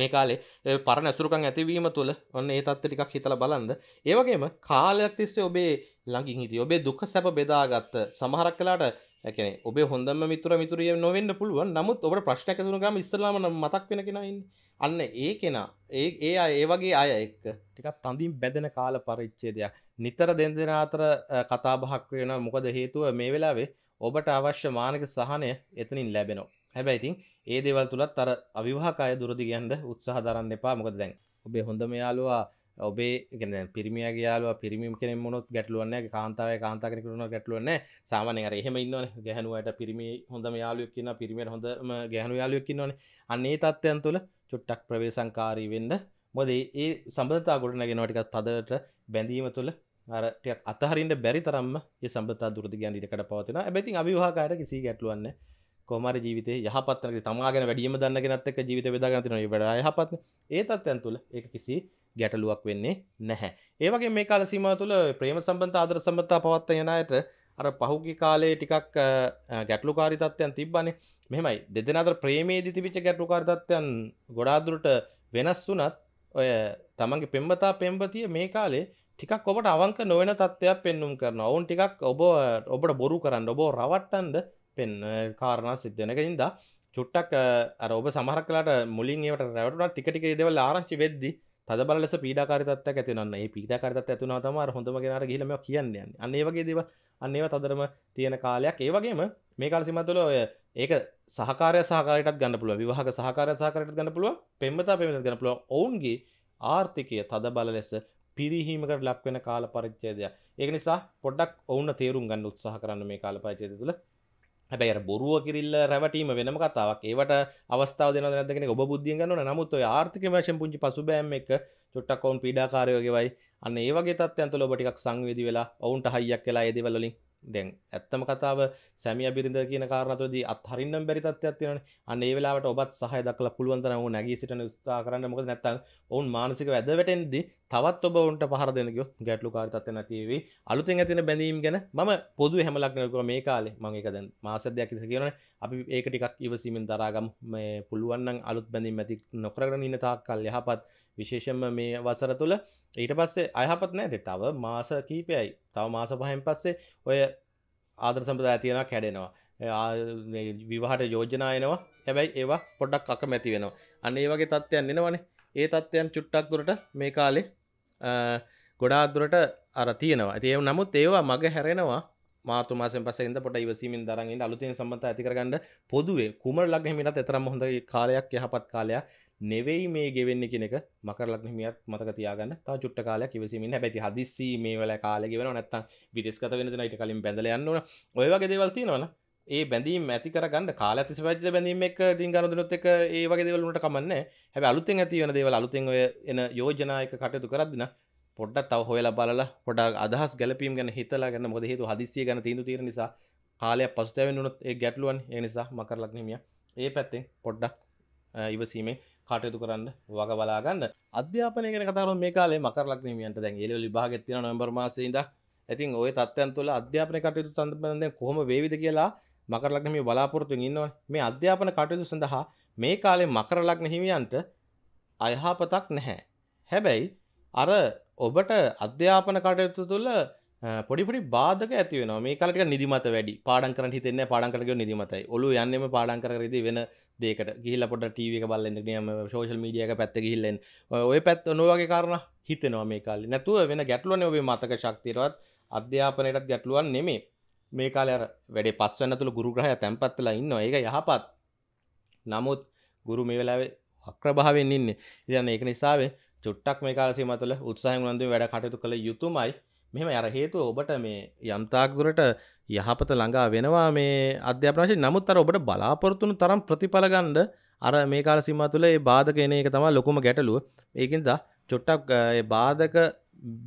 Speaker 1: මේ කාලේ පරණ ඇසුරුකන් ඇතිවීම තුළ ඔන්න ඒ තත්ත ටිකක් හිතල බලන්ද ඒවගේම කාලයක් තිස්සේ ඔබේ ළඟින් හිති ඔබේ දුක සැප බෙදාගත්ත සමහරක් කලාට එකන ඔබ හොඳම මිතුර මිතුරිය නොවෙන්න පුළුවන් නමුත් ඔබට ප්‍රශ්න ඇතුන ගම ඉස්සලාම මතක් වෙන කෙනන්න අන්න ඒ කෙනා ඒ ඒ ඒ වගේ අය එක් ටිකත් තඳින් බැදෙන කාල පරිච්චේදයක් නිතර දෙදෙන අතර කතාබහක් වෙන මොකද හේතුව මේ වෙලාවේ ඔබට අවශ්‍ය මානක සහනය එතනින් ලැබෙනවා හැබැයිතින් ඒ දෙවල් තුළත් අර අවිවාහකාය දුරදිගන්ද උත්සාහ දරන්න එපා මොකද දැන් ඔබේ හොඳ මෙයාලවා ඔබේ ගැන පිරිමිය ගයාල පිරිමි කෙන මොත් ගැටලුවන්න කාන්තාව කාන්තාකන කරන ගැටලුවන්න සාමානයර එහෙම ඉන්න ගැහනුවට පිරිමි හොඳ යාලුවක් කියන්න පිරිමියට හොඳ ගැහනු යාලුවක් කියන්නවන අන්නේ තත්ත්යන් තුළ චුට්ටක් ප්‍රවේශංකාරී වෙන්න මොදේ ඒ සබඳතා ගොඩනගෙන ටිකත් තදට බැඳීම තුළ අරටයක් අතහරින්ට බැරි තරම්ම ඒ සබතා දුරදි ගැන්ඩිට කට පවතින ඇබැතින් අභිවාකාරට කිසි ගැටලුවන්නේ කොමර ජීවිත යහපත් තමාගෙන වැඩියම දන්න ගෙනත් එක ජීවිත වෙදාගතින වැඩ යහපත් ඒ තත්යන් තුළ ඒ කිසි ගැටලුවක් වෙන්නේ නැහැ ඒවගේ මේ කාල සීම තුළ ප්‍රේම සම්බන්ධ ආදර සම්බතා පවත්ත යනයට අර පහුගි කාලේ ටිකක් ගැටලුකාරි තත්වයන් තිබ්බන්නේ මෙමයි දෙදෙනතර ප්‍රේමේදී තිබිච්ච ගැටලුකාරතත්වයන් ගොඩාදුරට වෙනස් වුණත් ඔය තමන්ගේ පෙම්බතා පෙම්බතිය මේ කාලේ ටිකක් ඔබට අවංක නොවන තත්ත්වයක් පෙන්නුම් කරන ඔවුන් ටිකක් ඔබ ඔබට බොරු කරන්න ඔබෝ රවට්ටන්ද පෙන් කාරණ සිද්ධනක ඉදා චුට්ටක් අරෝබ සමහරකලට මුලින් ඒට රැවටන ටිකටික දෙවල් ආරංචි වෙද්දි තද බලස පීඩාකාරිතත් ඇතිනන්න ඒ පීඩාකාරිතත් ඇතුන තම හොඳම ගෙනට ගිලම කියන්නේ අන්නේවගේ දේව අන්නේව තදරම තියෙන කාලයක් ඒවගේම මේ කාල සිමතුල ඔය ඒක සහකාරය සහකාරයටත් ගන්න පුළුව විවාහක සහකාරය සහකාරයට ගන්න පුළුව පෙම්මතා පෙමත ගන්න පුළුව ඔවුන්ගේ ආර්ථිකය තද බල ලෙස පිරිහීමකට ලක්වෙන කාල පරිච්චේදයක් ඒක නිසා පොඩ්ඩක් ඔවුන්න තේරුම් ගන්න උත්සාහ කරන්න මේ කාල පරිච්චේද තුළ හැබැයි බොරුව කිරල්ල රැවටීම වෙනම කතාවක් ඒවට අවස්ථාව දෙන නැදගෙන ඔබ බුද්ධිය ගන්න නමුත් ආර්ථික වශයෙන් පුංචි පසුබෑම් එක චොට්ටක් ඔවුන් පීඩාකාරයෝගෙවයි අන්න ඒ වගේ තත්ත්වයන් තුළ ඔබ ටිකක් සංවේදී වෙලා ඔවුන්ට හයියක් වෙලා ඒ දේවල් වලින් දැන් ඇත්තම කතාව සැමිය බිරිඳ කියන කාරණා තුළදී අත්හරින්නම් බැරි තත්ත්වයක් තියෙනවානේ. අන්න ඒ වෙලාවට ඔබත් සහාය දක්වලා පුළුවන් තරම් ඔවුන් නැගී සිටින උත්සාහ කරන්න. මොකද නැත්තම් ඔවුන් මානසික වැද වැටෙනදී තවත් ඔබ ඔවුන්ට පහර දෙන ගියොත් ගැටලුකාරී තත්ත්වයක් නැති වෙවි. අලුතෙන් ඇතින බැඳීම් ගැන මම පොදු හැම ලක්ෂණ කිව්වා මේ කාලේ. මම ඒක දැන් මාසයක් දෙකක් ඉස්සර කියනවනේ. අපි ඒක ටිකක් ඉවසීමෙන් දරාගමු. මේ පුළුවන් නම් අලුත් බැඳීම් ඇති නොකරගෙන ඉන්න තාක් කල් යහපත් විශේෂම මේ වසර තුළ ඊට පස්සේ අයහපත් නෑති තව මාස කීපයයි තව මාස පහෙන් පස්සේ ඔය ආදර සම්පදා තියෙන කැඩෙනවා විවාහට යෝජනායනවා හැබැයි ඒවා පොඩ්ඩක් අක මැති වෙනවා අන්න ඒ වගේ තත්ත්වයන් එනවනේ ඒ තත්ත්වයන් චුට්ටක් දුරට මේ කාලේ ගොඩාදුරට අර තියෙනවා ඇතිය නමුත් ඒවා මග හැරෙනවා මාතු මාස පසෙන්ද පොට ඉවසීමෙන් දරන්ගෙන් අලුතින් සම්බන්ධ ඇතිකරගන්න පොදුවේ කුමර ලක්නමිට එතරම් හොඳ කාලයක් යහපත් කාලයක් නෙවෙයි මේ ගෙවෙන්න කෙනෙක මකරලක් හිමියත් මතක තියාගන්න තා චුට්ට කාලයක් ඉවසීමෙන් හැබැයි හදිස්සි මේ වෙලාව කාලේ ගෙවෙනවා නැත්තම් විදේශගත වෙන දෙන ඊට කලින් බැඳලා යන්න ඕන ඔය වගේ දේවල් තියෙනවනේ ඒ බැඳීම් ඇති කරගන්න කාල ඇතිස වැජ බැඳීම එක දින් ගනුදනොත් එක ඒ වගේ දෙවලට කමන්න හැබ අලුතෙන් ඇති වන දේවල් අලුතෙන් ඔය එන යෝජනායක කටයුතු කරදින පොඩ්ඩත් තව හොයලා බලලා පොඩක් අදහස් ගැලපීම් ගැන හිතලා ගැන මොද හේතු හදිසිය ගැන තීන්දු තීර නිසා කාලයක් පසුතැවෙන්න උනොත් ඒ ගැටලුවන් ඒ නිසා මකරලක් නෙමිය ඒ පැත්තෙන් පොඩ්ඩක් ඉවසීමේ කටයුතු කරන්න වග බලාගන්න අධ්‍යාපනය ගැන කතාව මේ කාලේ මකර ලක්ෂණියන්ට දැන් ඒලෙවල් විභාගෙත් තියෙනවා නොවැම්බර් මාසයේ ඉඳන් ඉතින් ওই තත්ත්වයන් තුළ අධ්‍යාපන කටයුතු සම්බන්ධයෙන් කොහොම වේවිද කියලා මකර ලග්න මේ බලාපොරොත්තුෙන් ඉන්නවා මේ අධ්‍යාපන කටයුතු සඳහා මේ කාලේ මකර ලග්න හිමියන්ට අයහපතක් නැහැ. හැබැයි අර ඔබට අධ්‍යාපන කටයුතු තුළ පොඩිපොඩි බාධක ඇති වෙනවා මේ කාලේ ටික නිදිමත වැඩි. පාඩම් කරන්න හිතෙන්නේ පාඩම් කරගෙන නිදිමතයි. ඔළුව යන්නේම පාඩම් කරගෙන ඉදී වෙන දේකට ගිල්ල පොට ටීවක බලන්න නියම ෝෂල් මීඩියක පැත්ත ගිහිල්ලෙන් ඔය පැත් නොවගේ කාරණ හිතනවා මේ කාල නැතුව වෙන ගැටලුවන ඔබේ මතක ශක්තිරවත් අධ්‍යාපනයටත් ගැටලුවන් නෙමේ මේ කාලර වැඩ පස්වන්න තුළ ගුරුග්‍රහය තැන්පත්තුලා ඉන්න ඒක යහපත් නමුත් ගුරු මේ වෙලාවේ අක්‍රභාවෙන් ඉන්න ඉදන්න ඒක නිසාාව චුට්ටක් මේ කාලසීම තුළ උත්සාහ වන්ද වැඩ කටයුතු කළ යුතුමයි මෙම අර හේතු ඔබට මේ යම්තාක්දුරට යහපත ළඟා වෙනවා මේ අධ්‍යාපන වශයෙන් නමුත් අර ඔබට බලාපොරොත්තු වෙන තරම් ප්‍රතිඵල ගන්න අර මේ කාල සීමාව තුළ ඒ බාධක එන එක තමයි ලොකුම ගැටලුව. ඒකින්ද චොට්ටක් ඒ බාධක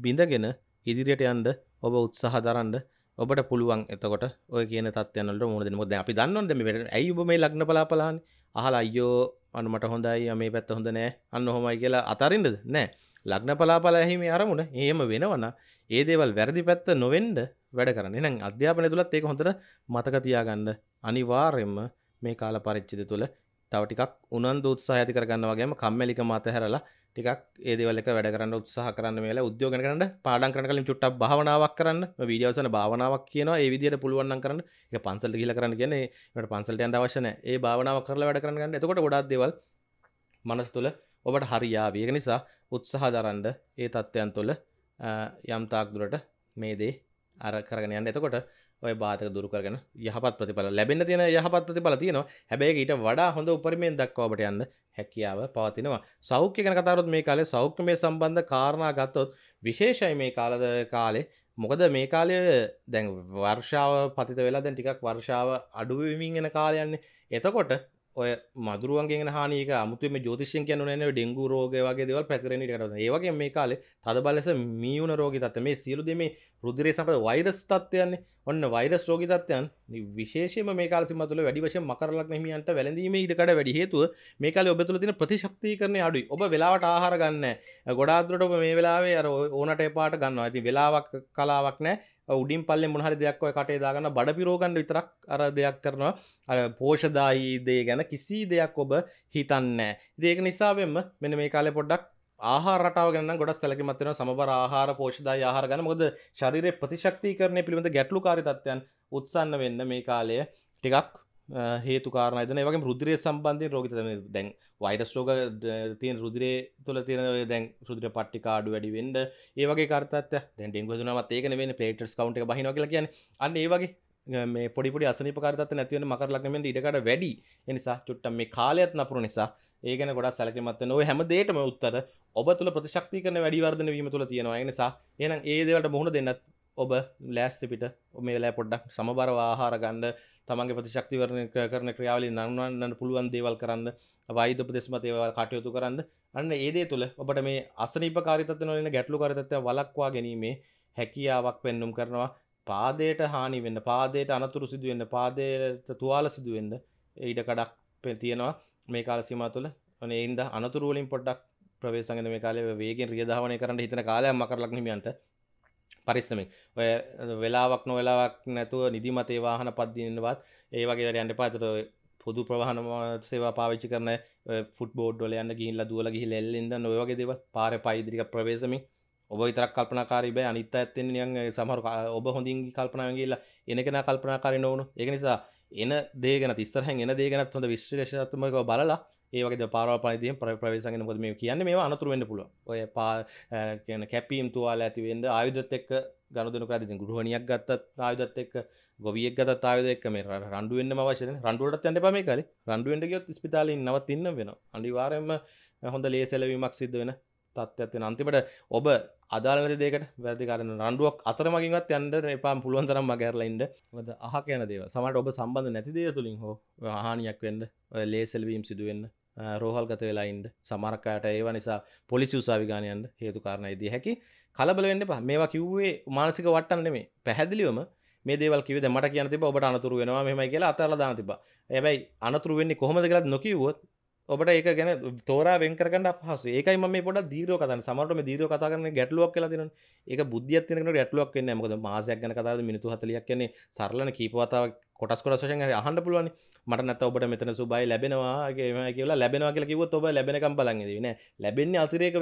Speaker 1: බිඳගෙන ඉදිරියට යන්න ඔබ උත්සාහ දරන්න ඔබට පුළුවන් එතකොට ඔය කියන තත්ත්වයන් වලට මුහුණ දෙන්න. මොකද දැන් අපි දන්නවනේ දැන් මේ ඇයි ඔබ මේ ලග්න බලාපලාන්නේ? අහලා අයියෝ අනු මට හොඳයි මේ පැත්ත හොඳ නෑ. අන්න ඔහොමයි කියලා අතරින්නද? නෑ. ලග්න පලාපල ඇහිමේ අරමුණ එහෙම වෙනවන ඒ දේවල් වැරදි පැත්ත නොවෙන්ඩ වැඩ කරන්න නම් අධ්‍යාපනය තුළත් ඒක හොඳට මතක තියාගන්න අනිවාර්යෙන්ම මේ කාල පරිච්චිත තුළ තව ටිකක් උනන්දු උත්සාහ ඇති කරගන්න වගේම කම්මැලික මත හැරලා ටිකක් ඒ දේවල් එක වැඩ කරන්න උත්සාහ කරන්න මේලා උද්යෝග කරන්න පාඩම් කරන කලින් චුට්ටක් භාවනාවක් කරන්න වීඩියෝසන භාවනාවක් කියනවා ඒ විදිහට පුළුවන් නම් කරන්න ඒක පන්සලට ගිහිල්ලා කරන්න කියන්නේ ඒකට පන්සලට යන්න අවශ්‍ය නැහැ ඒ භාවනාව කරලා වැඩ කරන්න ගන්න එතකොට ගොඩාක් දේවල් මනස තුළ ඔබට හරියාවි ඒක නිසා උත්සාහ දරන්ඩ ඒ තත්ත්වයන් තුළ යම්තාක්දුරට මේ දේ අර කරගෙන යන්න එතකොට ඔය බාතක දුරු කරගෙන යහපත් ප්‍රතිඵල ලැබෙන තියෙන යහපත් ප්‍රතිඵල තියෙනවා හැබැයි ඊට වඩා හොඳ උපරිමයෙන් දක්වාවට යන්න හැකියාව පවතිනවා සෞඛ්‍ය ගැන කතාරොත් මේ කාලේ සෞඛ්‍ය මේ සම්බන්ධ කාරණා ගත්තොත් විශේෂයි මේ කාලද කාලේ මොකද මේ කාලය දැන් වර්ෂාව පතිත වෙලා දැන් ටිකක් වර්ෂාව අඩුවමින් එන කාලයන්නේ එතකොට ඔය මදුරුවන්ගේ හානික අමුතුම ජෝතිෂයෙන් කියන න ඩෙංගු රෝග වගේ දෙවල් පැතිරණට ඒවගේ මේ කාලෙ තද බලස මියුණ රෝගි තත්ව මේ සියලුදම රුදිරේ සට වෛරස් තත්වයන්නේ ඔන්න වෛරස් රෝගි තත්වයන් විශේෂම මේ කාල සිමතුල වැඩි වශය මකරලක් හිමියන්ට වැලඳීම ඉඩකට වැඩි හේතුව මේ කාල ඔබතුළ තින ප්‍රතිශක්ති කරන අඩුයි ඔබ වෙලාවට ආහර ගන්න ගොඩාදුරට ඔබ මේ වෙලාවේ අර ඕනට එපාට ගන්නවා ඇති වෙලාවක් කලාවක් නෑ උඩින් පල්ලෙ මොහරි දෙයක් ඔය කටේ දාගන්න බඩ පිරෝගන්න විතරක් අර දෙයක් කරනවා අර පෝෂදායි දේ ගැන කිසි දෙයක් ඔබ හිතන්නෑ දේක නිසාවෙන්ම මෙන මේ කාලෙ පොඩ්ඩක් ආහාරටාව ගැන ගොඩ සැලකිමත්වෙන සමබර ආහාර පෝෂදායි ආහාර ගැන මොද ශරීරය ප්‍රතිශක්තිකරණය පිළිබඳ ගැටලු කාරිතත්වයන් උත්සන්න වෙන්න මේ කාලය ටිකක් හේතු කාරණ දන වගේ රුදරය සම්බන්ධය රෝගතම දැන් වයිරස් රෝග තියන් රුදරේ තුළ තියෙන දැන් රුදර පට්ටි කාඩු වැඩි වෙන්ඩ ඒවගේ කරතත් දැන් ඩෙංගු නමත් ඒකන වෙන පේටස් කවන්ට බහින කියල කියන්න අන්න ඒවගේ මේ පොඩිපොඩි අසනි පකාරත නැතිවන මකර ලක්නමට ඉඩකට වැඩි එනිසා චුට්ටම් මේ කාලයත් නපුරු නිසා ඒගන ගොඩා සැලකිමත් නොව හැමදේටම උත්තර ඔබ තුළ ප්‍රතිශක්ති කන වැඩිවර්ධන වීම තුළ තියෙනවා නිසා එනම් ඒදවට මුහුණ දෙන්නත් ඔබ ලෑස්තිපිට මේ වෙලා පොඩ්ඩක් සමබර ආහාර ගන්න තමන්ගේ ප්‍රතිශක්තිවරණය කරන ක්‍රියාවලින් නරඹන්නන්න පුළුවන් දේවල් කරන්න වෛද්‍ය උපදෙස් මත ඒවා කටයුතු කරන්න අන්න ඒ දේ තුළ ඔබට මේ අසනීපකාරීත්වයෙන් වෙන ගැටලුකාරීත්වය වළක්වා ගැනීමේ හැකියාවක් පෙන්눔 කරනවා පාදයට හානි වෙන්න පාදයට අනතුරු සිදු වෙන්න පාදයට තුවාල සිදු වෙන්න ඊඩ කඩක් තියෙනවා මේ කාල සීමාව තුළ අනේ ඉඳ අනතුරු වලින් පොඩ්ඩක් ප්‍රවේශ සංගම මේ කාලේ වේගෙන් රියධාවනය කරන්න හිතන කාලයක් මකරලක් හිමියන්ට පරිස්සමෙන් ඔය වෙලාවක් නොවෙලාවක් නැතුව නිදිමත ඒවාහන පද්දිනවත් ඒ වගේ වැඩ යන්න පාතුර පොදු ප්‍රවාහන සේවා පාවිච්චි කරන ෆුට බෝඩ්ඩොල යන්න ගිහිල්ල දුවල ගිහි එල්ලෙන්ද නොයවගේ දෙව පාර පයිදිරික ප්‍රවේශම ඔබ විතරක් කල්පනාකාරී බෑ අනිත් ඇත්තෙන් නියන් සමහර ඔබ හොඳින් කල්පනාව ගිහිල්ලා එන කෙනා කල්පනාකාරී නොවුණු ඒක නිසා එන දේ ගැන ඉස්සරහන් එන දේ ගැනත් හොඳ විශ්ලේෂණාත්මකව බලලා ඒවගේ පාරව පනතිය ප්‍රවේශගෙන පොද මේ කියන්න මේ අනතුරුවෙන්න්න පුළුව ඔය පා කියන කැපීම් තුවාල ඇතිවෙන්ද ආයුදත් එක්ක ගණදන කරති ගෘහණයක් ගත්තත් ආයුදත් එක්ක ගොවියක් ගත ආයුදක් මේ රන්ඩුවෙන්න්න අවශය රන්ඩුවට ඇන්න පම කල රන්ඩුවෙන්ට ගොත් ස්පිතාල නවත් ඉන්න වෙන අනිවාරයම හොඳ ලේසැලවීමක් සිද්ධ වෙන තත්ත්යත්වෙන අන්තිමට ඔබ අදාලන දෙකට වැදිකාරන රන්ඩුවක් අතරමගින්වත් යන්ට එපාම් පුළුවන්තරම් මගැරලයින්ට ද අහ කියන දේව සමට ඔබ සම්බඳ නැතිදේ තුළින් හෝ හානියක් වෙන්ඩ ලේසල්වීම් සිදුවෙන්න්න රෝහල් ගත වෙලායින්ද සමරකාට ඒවා නිසා පොලිසි උසාවිගානයන්ට හේතු කාරණ ඉදී හැකි කලබල වෙන්න පහ මේවා කිව්වේ මානසික වට්ටන්න මේ පැහැදිලිවම මේ දේවල් කිවද මට කියන තිබ ඔබට අනතුරු වෙනවා මෙමයි කියලා අතර දාන තිබ ඇබයි අනතුරු වෙන්නේ කොහොමද කියලත් නොකිවොත් ඔබට ඒක ගැන තෝරා වෙන්කරගන්න පහස ඒකයි මේ පොඩ දීරෝ කතන සමරටම දීරෝ කතා කරන ගැටලුවක් කියලා දෙන ඒක බුද්ධියක් තියෙනකට ගැටලුවක් වෙන්නේ මොකද මාසයක් ගැන කතාවද මිනිත්තු 40ක් කියන්නේ සරලන කීප වතාවක් කොටස් කොටස් වශයෙන් අහන්න පුළුවන් මට නැත ඔබට මෙතන සුබයි ලැබෙනවාගේම කියලා ලැබෙනවා කියලා කිව්වොත් ඔබ ලැබෙනකම් බලන් ඉඳී නේ ලැබෙන්නේ අතිරේක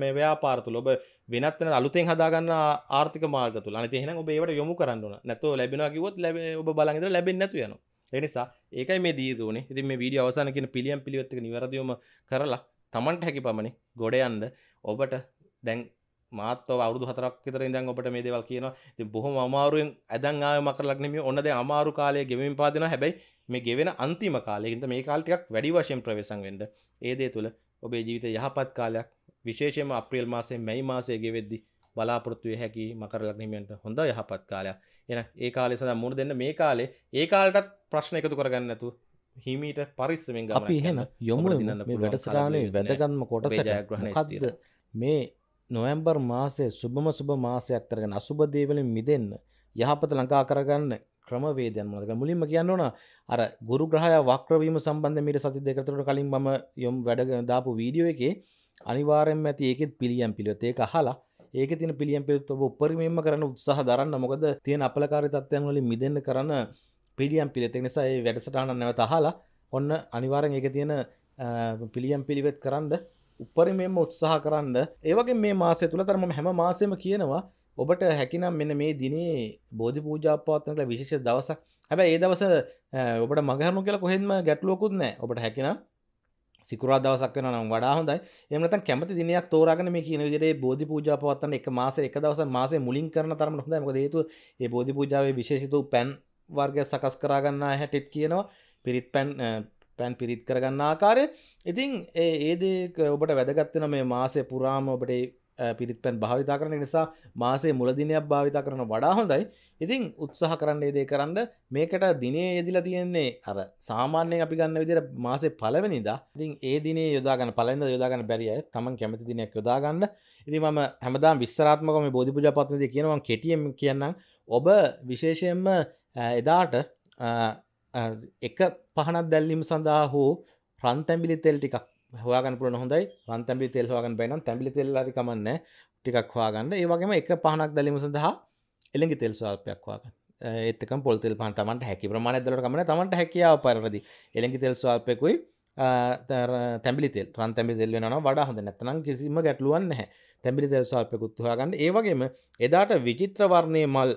Speaker 1: මේ ව්‍යාපාර තුල ඔබ වෙනත් වෙන අලුතෙන් හදාගන්න ආර්ථික මාර්ග තුල අනිත් එහෙනම් ඔබ ඒවට යොමු කරන්න ඕන නැත්නම් ලැබෙනවා කිව්වොත් ඔබ බලන් ඉඳලා ලැබෙන්නේ නැතු යනවා ඒ නිසා ඒකයි මේ දීදුනේ ඉතින් මේ වීඩියෝ අවසාන කියන පිළියම් පිළිවෙත් එක නිවැරදිවම කරලා Tamanට හැකි පමණින් ගොඩ යන්න ඔබට දැන් මාත්තව අවුදු හතරක් විතර ඉඳන් ඔබට මේ දේවල් කියනවා. ඉතින් බොහොම අමාරුවෙන් ඇදන් ආවේ මකර ලග්නෙ මේ ඔන්න දැන් අමාරු කාලයේ ගෙවෙමින් පාදිනවා. හැබැයි මේ ගෙවෙන අන්තිම කාලය. ඉතින් මේ කාලේ ටිකක් වැඩි වශයෙන් ප්‍රවේශම් වෙන්න. ඒ දේ තුල ඔබේ ජීවිතය යහපත් කාලයක් විශේෂයෙන්ම අප්‍රේල් මාසයේ මැයි මාසයේ ගෙවෙද්දී බලාපොරොත්තු වෙ හැකි මකර ලග්න හිමියන්ට හොඳ යහපත් කාලයක්. එන ඒ කාලය සඳහා මුහුණ දෙන්න මේ කාලේ ඒ කාලටත් ප්‍රශ්න එකතු කරගන්න නැතුව හිමීට පරිස්සමෙන් ගමන අපි එහෙම යොමු වෙන මේ වැඩසටහනේ වැදගත්ම කොටස ජයග්‍රහණය මේ නොවැම්බර් මාසය සුබම සුබ මාසයක් කරගෙන අසුබදේවලින් මිදෙන්න යහපත ලංකා කරගන්න ක්‍රමවේදයන් මොදක මුලින්ම කියන්න ඕන අර ගුරු ග්‍රහය වක්‍රවීම සම්බන්ධ මිට සති දෙකතුරට කලින් මම යොම් වැඩ දාපු වීඩියෝ එකේ අනිවාරෙන් ඇති ඒකෙත් පිළියම් පිළියොත් ඒක හලා ඒක තින පිළියම් පිළිත් ඔබ උපරිමෙන්ම කරන උත්සාහ දරන්න මොකද තියෙන අපලකාරී තත්ත්වයන් වලින් මිදෙන්න කරන පිළියම් පිළිත් ඒ නිසා ඒ වැඩසටහන නැවත අහලා ඔන්න අනිවාරෙන් ඒක තියෙන පිළියම් පිළිවෙත් කරන්න උපරි මෙම උත්සාහ කරන්න ඒවගේ මේ මාසය තුළ තරම හැම මාසයම කියනවා ඔබට හැකිනම් මෙන්න මේ දිනේ බෝධි පූජාපාත්නට විශේෂ දවසක් හැබැ ඒ දවස ඔබට මගහරනු කියලා කොහෙන්ම ගැටලෝකුත් නෑ ඔබට හැකිනම් සිකරා දවසක් වෙන නම් වඩා හොඳයි එමනත කැමති දිනයක් තෝරගෙන මේ කියන විදිහේ බෝධි පූජා පවත්වන එක මාසේ එක දවසක් මාසේ මුලින් කරන තරම හොඳයි මොකද හේතුව ඒ බෝධි පූජාවේ විශේෂිත වූ පැන් වර්ගය සකස් කරා ගන්නා හැටිත් කියනවා පිරිත් පැන් පැන් පිරිත් කරගන්න ආකාරය ඉතිං ඒදේක ඔබට වැදගත්වන මේ මාසය පුරාම ඔබට පිරිත් පැන් භාවිතා කරන නිසා මාසේ මුලදිනයක් භාවිතා කරන වඩා හොඳයි ඉතිං උත්සාහ කරන්න ඒදේ කරන්න මේකට දිනේ යෙදිල තියෙන්නේ අර සාමාන්‍යයෙන් අපි ගන්න විදිර මාසේ පලවෙනිදා ඉතින් ඒ දිනේ යොදාගන්න පලඳ යොදාගන්න බැරිය තමන් කැමති දිනයක් යොදාගන්න ඉති ම හැමදාම් විස්රාත්මකම බෝධිපුජාපත්නති කියනවා කෙටියම් කියන්න ඔබ විශේෂයෙන්ම එදාට එක පහනක් දැල්ලීම සඳහා හෝ රන් තැම්බිලි තෙල් ටික් හවාගන්න පුළ හොඳයි රන් තැම්බි තෙල් හවාගන්න බැනම් තැම්බි තෙල්ලරි කමන්න ටිකක් හවාගන්න ඒවගේම එක පහනක් දැලීම සඳහා එළඟි තෙල් ස්වාල්පයක් හවාගන්න එතක පොල්තෙල් පන් තමට හැකි ප්‍රමාණ දලට කමන තමට හැකියාව පරදි එළඟි තෙල් ස්වාල්පයකුයි තැබි තෙල් රන් තැබි තෙල් වෙන වඩා හොඳ නැතනම් කිසිම ගැටලුවන් නැහැ තැබි තෙල් ස්වාල්පයකුත්තුවාගන්න ඒවගේම එදාට විචිත්‍රවර්ණය මල්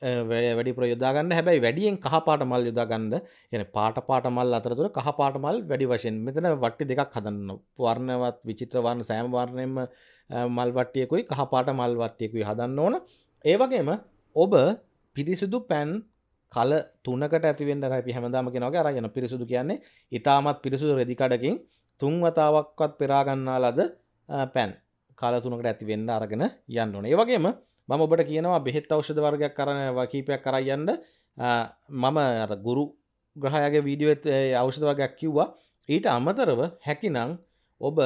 Speaker 1: වැඩිපුර යොදාගන්න හැබැයි වැඩියෙන් කහපාට මල් යොදාගන්න යන පාට පාට මල් අතරතුර කහපාට මල් වැඩි වශයෙන් මෙතන වට්ටි දෙකක් හදන්න වර්ණවත් විචිත්‍රවර්ණ සෑමවර්ණයම මල් වට්ටියකුයි කහපාට මල් වට්ටියකුයි හදන්න ඕන ඒවගේම ඔබ පිරිසිුදු පැන් කල තුනකට ඇතිවෙන්ට හැපි හැමදාම කෙනවගේ අරගෙන පිරිසුදු කියන්නේ ඉතාමත් පිරිසුදු රෙදිකඩකින් තුන්වතාවක්වත් පෙරාගන්නාලද පැන් කල තුනකට ඇතිවෙන්න අරගෙන යන්න ඕන ඒවගේම මම ඔබට කියනවා බෙහෙත් අවෂධ වර්ගයක් කරන වකීපයක් කරයන්න මම ගුරු ග්‍රහයගේ වීඩියෝත් අවෂධ වගයක් කිව්වා ඊට අමතරව හැකිනං ඔබ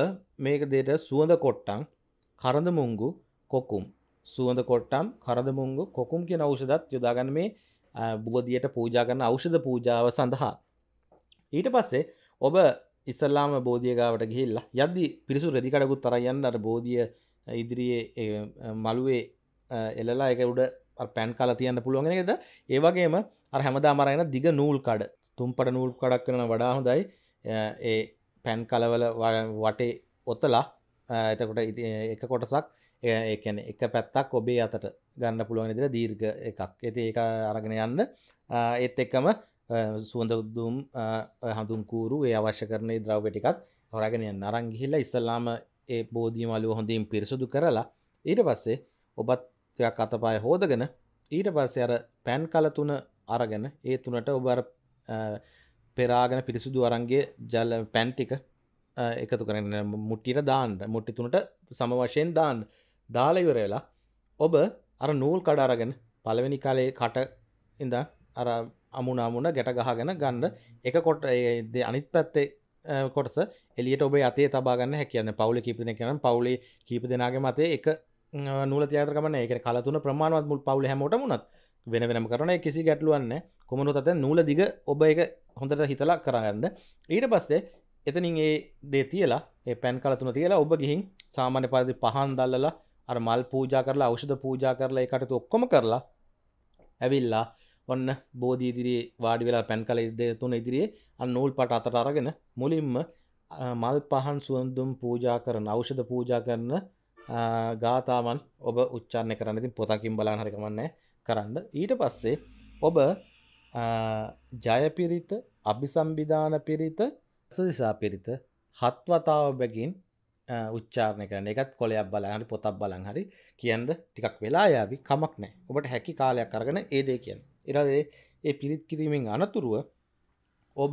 Speaker 1: මේක දේට සුවඳ කොට්ටං කරඳ මුංගු කොකුම් සුවඳ කොට්ටම් කරද මුංගු කොකුම් කියෙන අවෂදත් යොදාගන්න මේ බුවදියට පූජාගන්න අවෂධ පූජාව සඳහා. ඊට පස්සේ ඔබ ඉස්සල්ලාම බෝධියගාවට ගිහිල්ලා යද්දි පිරිසු රෙදිකඩකුත් තරයන්න අර බෝධිය ඉදිරියේ මළුවේ එලලා එක උඩ පැන් කාලා තියන්න පුළුවන් එකද ඒවගේම අර හැමදා මරයන දිග නූල් කඩ තුම්පට නූල් කඩක් කරන වඩා හොඳයි ඒ පැන් කලවල වටේ ඔතලා එතකොට එක කොටසක් ඒන එක පැත්තක් ඔබේ අතට ගන්න පුළුවන් ඉදිර දීර්ග එකක් ඇති ඒ අරගෙන යන්න ඒත් එක්කම සුවඳ දුම් හඳුම් කූරු ඒ අවශ්‍ය කරනේ ද්‍රව්ටිකත් හොරගෙන නරංගිහිල්ලා ඉස්සල්ලාම ඒ බෝධී මලුව හොඳින් පිරිසුදු කරලා ඊට පස්සේ ඔබත් දෙයක් අතපාය හෝදගෙන ඊට පස්සේ අර පැන් කල තුන අරගෙන ඒ තුනට ඔබ අර පෙරාගෙන පිරිසුදු අරන්ගේ ජල පැන් ටික එකතු කරන මුට්ටිට දාන්න මුට්ටි තුනට සම වශයෙන් දාන්න දාලා ඉවර වෙලා ඔබ අර නූල් කඩ අරගෙන පළවෙනි කාලේ කට ඉඳන් අර අමුණ අමුණ ගැට ගහගෙන ගන්න එක කොට අනිත් පැත්තේ කොටස එලියට ඔබ අතේ තබාගන්න හැකියන්න පවුල කීප දෙන කරන පවුලේ කීප දෙනාගේ මතේ එක නූල තියතරකමන එක කලතුන ප්‍රමාණවත් මුල් පවුල හැමෝට මුණත් වෙන වෙනම කරන කිසි ගැටලුවන්න කොමනු තත නූල දිග ඔබ එක හොඳට හිතලා කරගන්න ඊට පස්සේ එතනින් ඒ දේ තියලා ඒ පැන් කලතුන තියලා ඔබ ගිහින් සාමාන්‍ය පරිදි පහන් දල්ලලා අර මල් පූජා කරලා අවෂධ පූජා කරලා එකටතු ඔක්කොම කරලා ඇවිල්ලා ඔන්න බෝධී ඉදිරියේ වාඩි වෙලා පැන් කල දෙතුන ඉදිරියේ අන් නූල් පට අතට අරගෙන මුලින්ම මල් පහන් සුවඳුම් පූජා කරන අවෂධ පූජා කරන ගාතාවන් ඔබ උච්චාරණය කරන්න ඉතින් පොතකින් බලාන හරිකමන්න කරන්න ඊට පස්සේ ඔබ ජයපිරිත අභිසම්බිධාන පිරිත සදිසා පිරිත හත්වතාව බැගින් උච්චාරණය කරන එකත් කොලයක් බලහරි පොතක් බලන් හරි කියන්ද ටිකක් වෙලා යාවි කමක් නෑ ඔබට හැකි කාලයක් කරගෙන ඒදේ කියන්න එරදේ ඒ පිරිත් කිරීමෙන් අනතුරුව ඔබ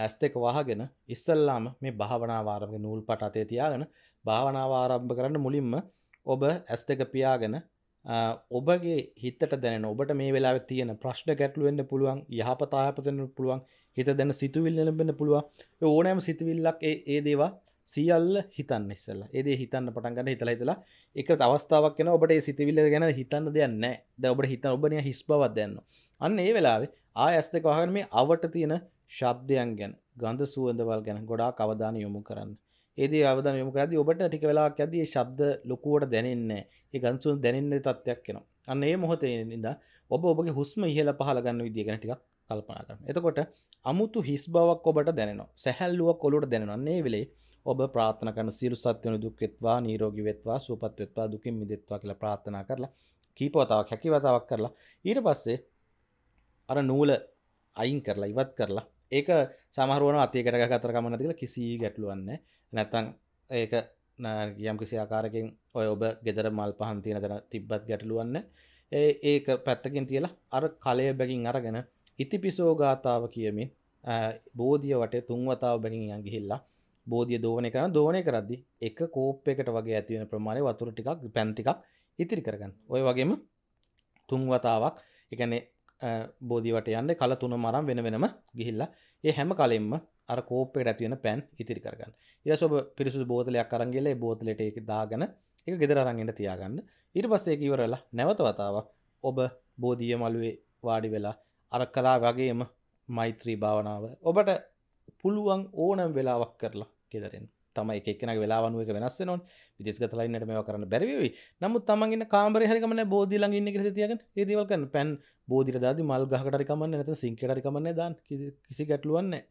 Speaker 1: ඇස් දෙක වහගෙන ඉස්සල්ලාම මේ භාවනාවාරම නූල් පට අතේ තියාගෙන භාවනාව ආරම්භ කරන්න මුලින්ම ඔබ ඇස් දෙක පියාගෙන ඔබගේ හිතට දැන ඔබට මේ වෙලා තියෙන ප්‍රශ්න ගැටලුවෙන්න්න පුළුවන් යහපතාපතන්න පුළුවන් හිත දැන සිතුවිල් එළඹෙන පුළුවන් ඕනෑම සිතුවිල්ලක් ඒ දේවා සියල්ල හිතන්න ඉස්සල්ල ඒදේ හිතන්න පටන්ගන්න හිතලා හිතලා එක අවස්ථාවක් න ඔබට සිතිවිල්ල ගැන හිතන්න දෙයන්න ද ඔබට හිත ඔබනය හිස් බවත් දෙන්න අන්න ඒ වෙලාවේ ආ ඇස්තක වහන මේ අවට තියෙන ශබ්දයන් ගැන ගන්ධ සුවඳවල් ගැන ගොඩා කවධාන යොමු කරන්න ඒදේ අවද යමුකරද ඔබට ටික වෙලාක් ඇද ශබ්ද ලොකුවට දැනෙන්න ඒ ගන්සුන් දැනන්න තත්වයක් කෙන අන්න ඒ මොහොතේද ඔබ ඔබගේ හුස්ම ඉහල පහලගන්න විදිගෙන ටික කල්පනා කරන එතකොට අමුතු හිස් බවක් ඔබට දැනවා සැහැල්ලුව කොලොට දැනන්නේ වෙලේ ඔබ ප්‍රාථන කන සිරු සත්‍යන දුක්කෙත්වා නීරෝගි වෙත්වා සූපත්වෙත්වා දුකින් මිදෙත්වා කියලා ප්‍රාථනා කරලා කීපවතාවක් හැකිවතාවක් කරලා ඊට පස්සේ අර නූල අයින් කරලා ඉවත් කරලා ඒක සමහරුවන අතේකට කතර කමනතිල කිසි ගැටලුවන්නේ නැතන් ඒක යම් කිසි ආකාරකින් ඔය ඔබ ගෙදර මල් පහන් තියෙන තැන තිබ්බත් ගැටලුවන්න ඒක පැත්තකින් තියලා අර කලය බැගින් අරගෙන ඉතිපිසෝ ගාථාව කියමින් බෝධිය වටේ තුන්වතාව බැගින් යන් ගිහිල්ලා බෝධිය දෝනය කරන දෝනය කරද්දි එක කෝප් එකට වගේ ඇතිවෙන ප්‍රමාණය වතුර ටිකක් පැන් ටිකක් ඉතිරි කරගන්න ඔය වගේම තුන්වතාවක් එකනේ බෝධිවට යන්න කල තුන මරම් වෙන වෙනම ගිහිල්ලා ඒ හැම කලෙෙන්ම අර කෝප්පයට ඇතිවෙන පැන් ඉතිරි කරගන්න ඉරස ඔබ පිරිසු බෝතලයක් අරංගෙල බෝතලට එක දාගන එක ගෙදර අරංගෙට තියාගන්න ඉට පස්සේ ඉවරලා නැවතවතාවක් ඔබ බෝධිය මළුවේ වාඩි වෙලා අර කලා වගේම මෛත්‍රී භාවනාව ඔබට පුළුවන් ඕනම් වෙලාවක් කරලා ගෙදරෙන් තම එකන වෙලාවනුව එක වෙනස් නොන් විදිස්ගතලයින්නට මේ කරන්න බැරිවි නමුත් තමන්ගෙන කාමර හරිකමන බෝධි ලඟන්න කර තියගෙන ඒදවල්කන්න පැන් බෝධිර දාදි මල් ගහටරිකමන්න නැත සිංකටරිකමන්න දාන් කිසි ගැටලුවන්නේ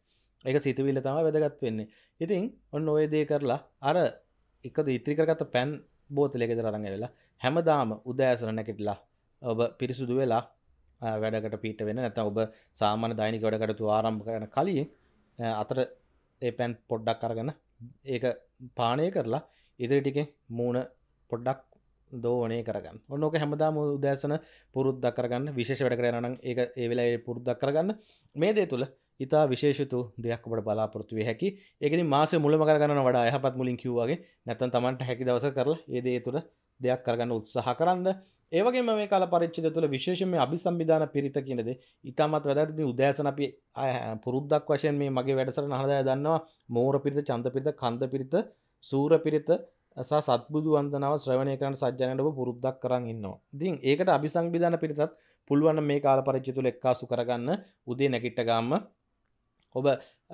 Speaker 1: එක සිතුවිල්ල තම වැදගත් වෙන්නේ ඉතින් ඔන්න ඔයදේ කරලා අර එකද ඉත්‍රිකරගත පැන් බෝතලෙකෙද රඟ වෙලා හැමදාම උදෑසර නැකෙටලා ඔබ පිරිසුදු වෙලා වැඩකට පිට වෙන නැත ඔබ සාමාන දෛනික වැඩකටතු ආරම්භ කරන කලින් අතර ඒ පැන් පොඩ්ඩක් කරගන ඒක පානය කරලා ඉදිරි ටිකෙන් මූුණ පොඩ්ඩක් දෝනය කරගන්න ඔන්නෝක හැමදාම උදෑසන පුරුද්දක් කරගන්න විශේෂ වැඩ කරනනම් ඒ ඒ වෙලා පුරුද්දක් කරගන්න මේ දේ තුළ ඉතා විශේෂතු දෙයක් ඔබට බලාපොරත්තුවේ හැකි ඒකනි මාස මුලම කරගන්න වඩා යහපත් මුලින් කිව්වාගේ නැතන් තමන්ට හැකි දවස කරලා ඒදේ තුළ දෙයක් කරගන්න උත්සාහ කරන්න ඒවගේ මේ කල පරිච්චිද තුළ විශේෂම අභි සම්බිධාන පිරිත කියනද ඉතාමත් වැදත් උදෑසන අපි පුරුද්දක් වශයෙන් මේ මගේ වැඩසර නහදය දන්නවා මෝර පිරිත චන්ද පිරිත කන්ද පිරිත සූර පිරිත සත්බුදු වන්දනාව ශ්‍රවණය කරන සජ්ජනයට ඔබ පුරුද්දක් කරන් ඉන්නවා. ඉතින් ඒකට අභිසංවිධාන පිටතත් පුළුවන් මේ කාල පරිච්ඡය තුල එක්කාසු කරගන්න උදේ නැගිට ගාම ඔබ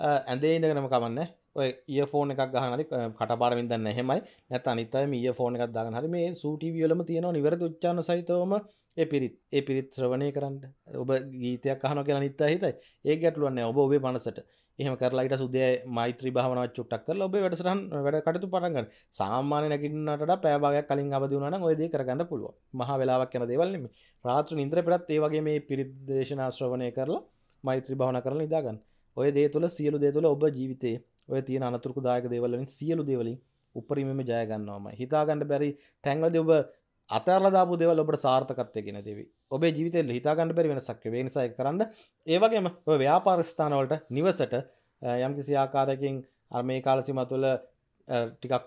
Speaker 1: ඇදේ ඉඳගෙනම කමන්න ඔය ඒ ෆෝන එකක් ගහනරි කටපාරමින් දන්න එහෙමයි නැත අනිතයි මිය ෆෝන එකක් දාගන්න හරි මේ සූටිවියලම තියෙනවා නිවැරදි උච්චාන සහිතවම ඒ පිරිත් ඒ පිරිත් ශ්‍රවණය කරන්න ඔබ ගීතයක් අහන කියලා නිත්තා හිතයි ඒ ගැටලුවන්නේ ඔබ ඔබේ මනසට එහම කරලාට සුදේ මෛත්‍රී භාවනාව චුට්ටක් කරලා ඔබේ වැඩසටහන් වැඩ කටයුතු පටන් ගන්න. සාමාන්‍ය නැගිටින්නට පැය භාගයක් කලින් අවදි වුණා නම් ඔය දේ කරගන්න පුළුවන්. මහා වෙලාවක් යන දේවල් නෙමෙයි. රාත්‍රී නිින්දර පෙරත් ඒ වගේ මේ පිරිත් දේශනා ශ්‍රවණය කරලා මෛත්‍රී භාවනා කරලා ඉඳා ගන්න. ඔය දේ තුළ සියලු දේ තුළ ඔබ ජීවිතේ ඔය තියෙන අනතුරකු දායක දේවල්ලින් සියලු දේවලින් උපරිමම ජයගන්නවම හිතාගන්න බැරි තැන්වලද ඔබ අතරලදාපු දෙවල් ඔබට සාර්ථකත්යගෙන දෙවි ඔබේ ජීවිතෙල් හිතාගන්න බැරි වෙන සක්්‍ය වේනිසය කරන්න ඒවගේම ව්‍යාපාරස්ථානවලට නිවසට යම්කිසි ආකාරයකින් අර මේ කාලසිම තුළ ටිකක්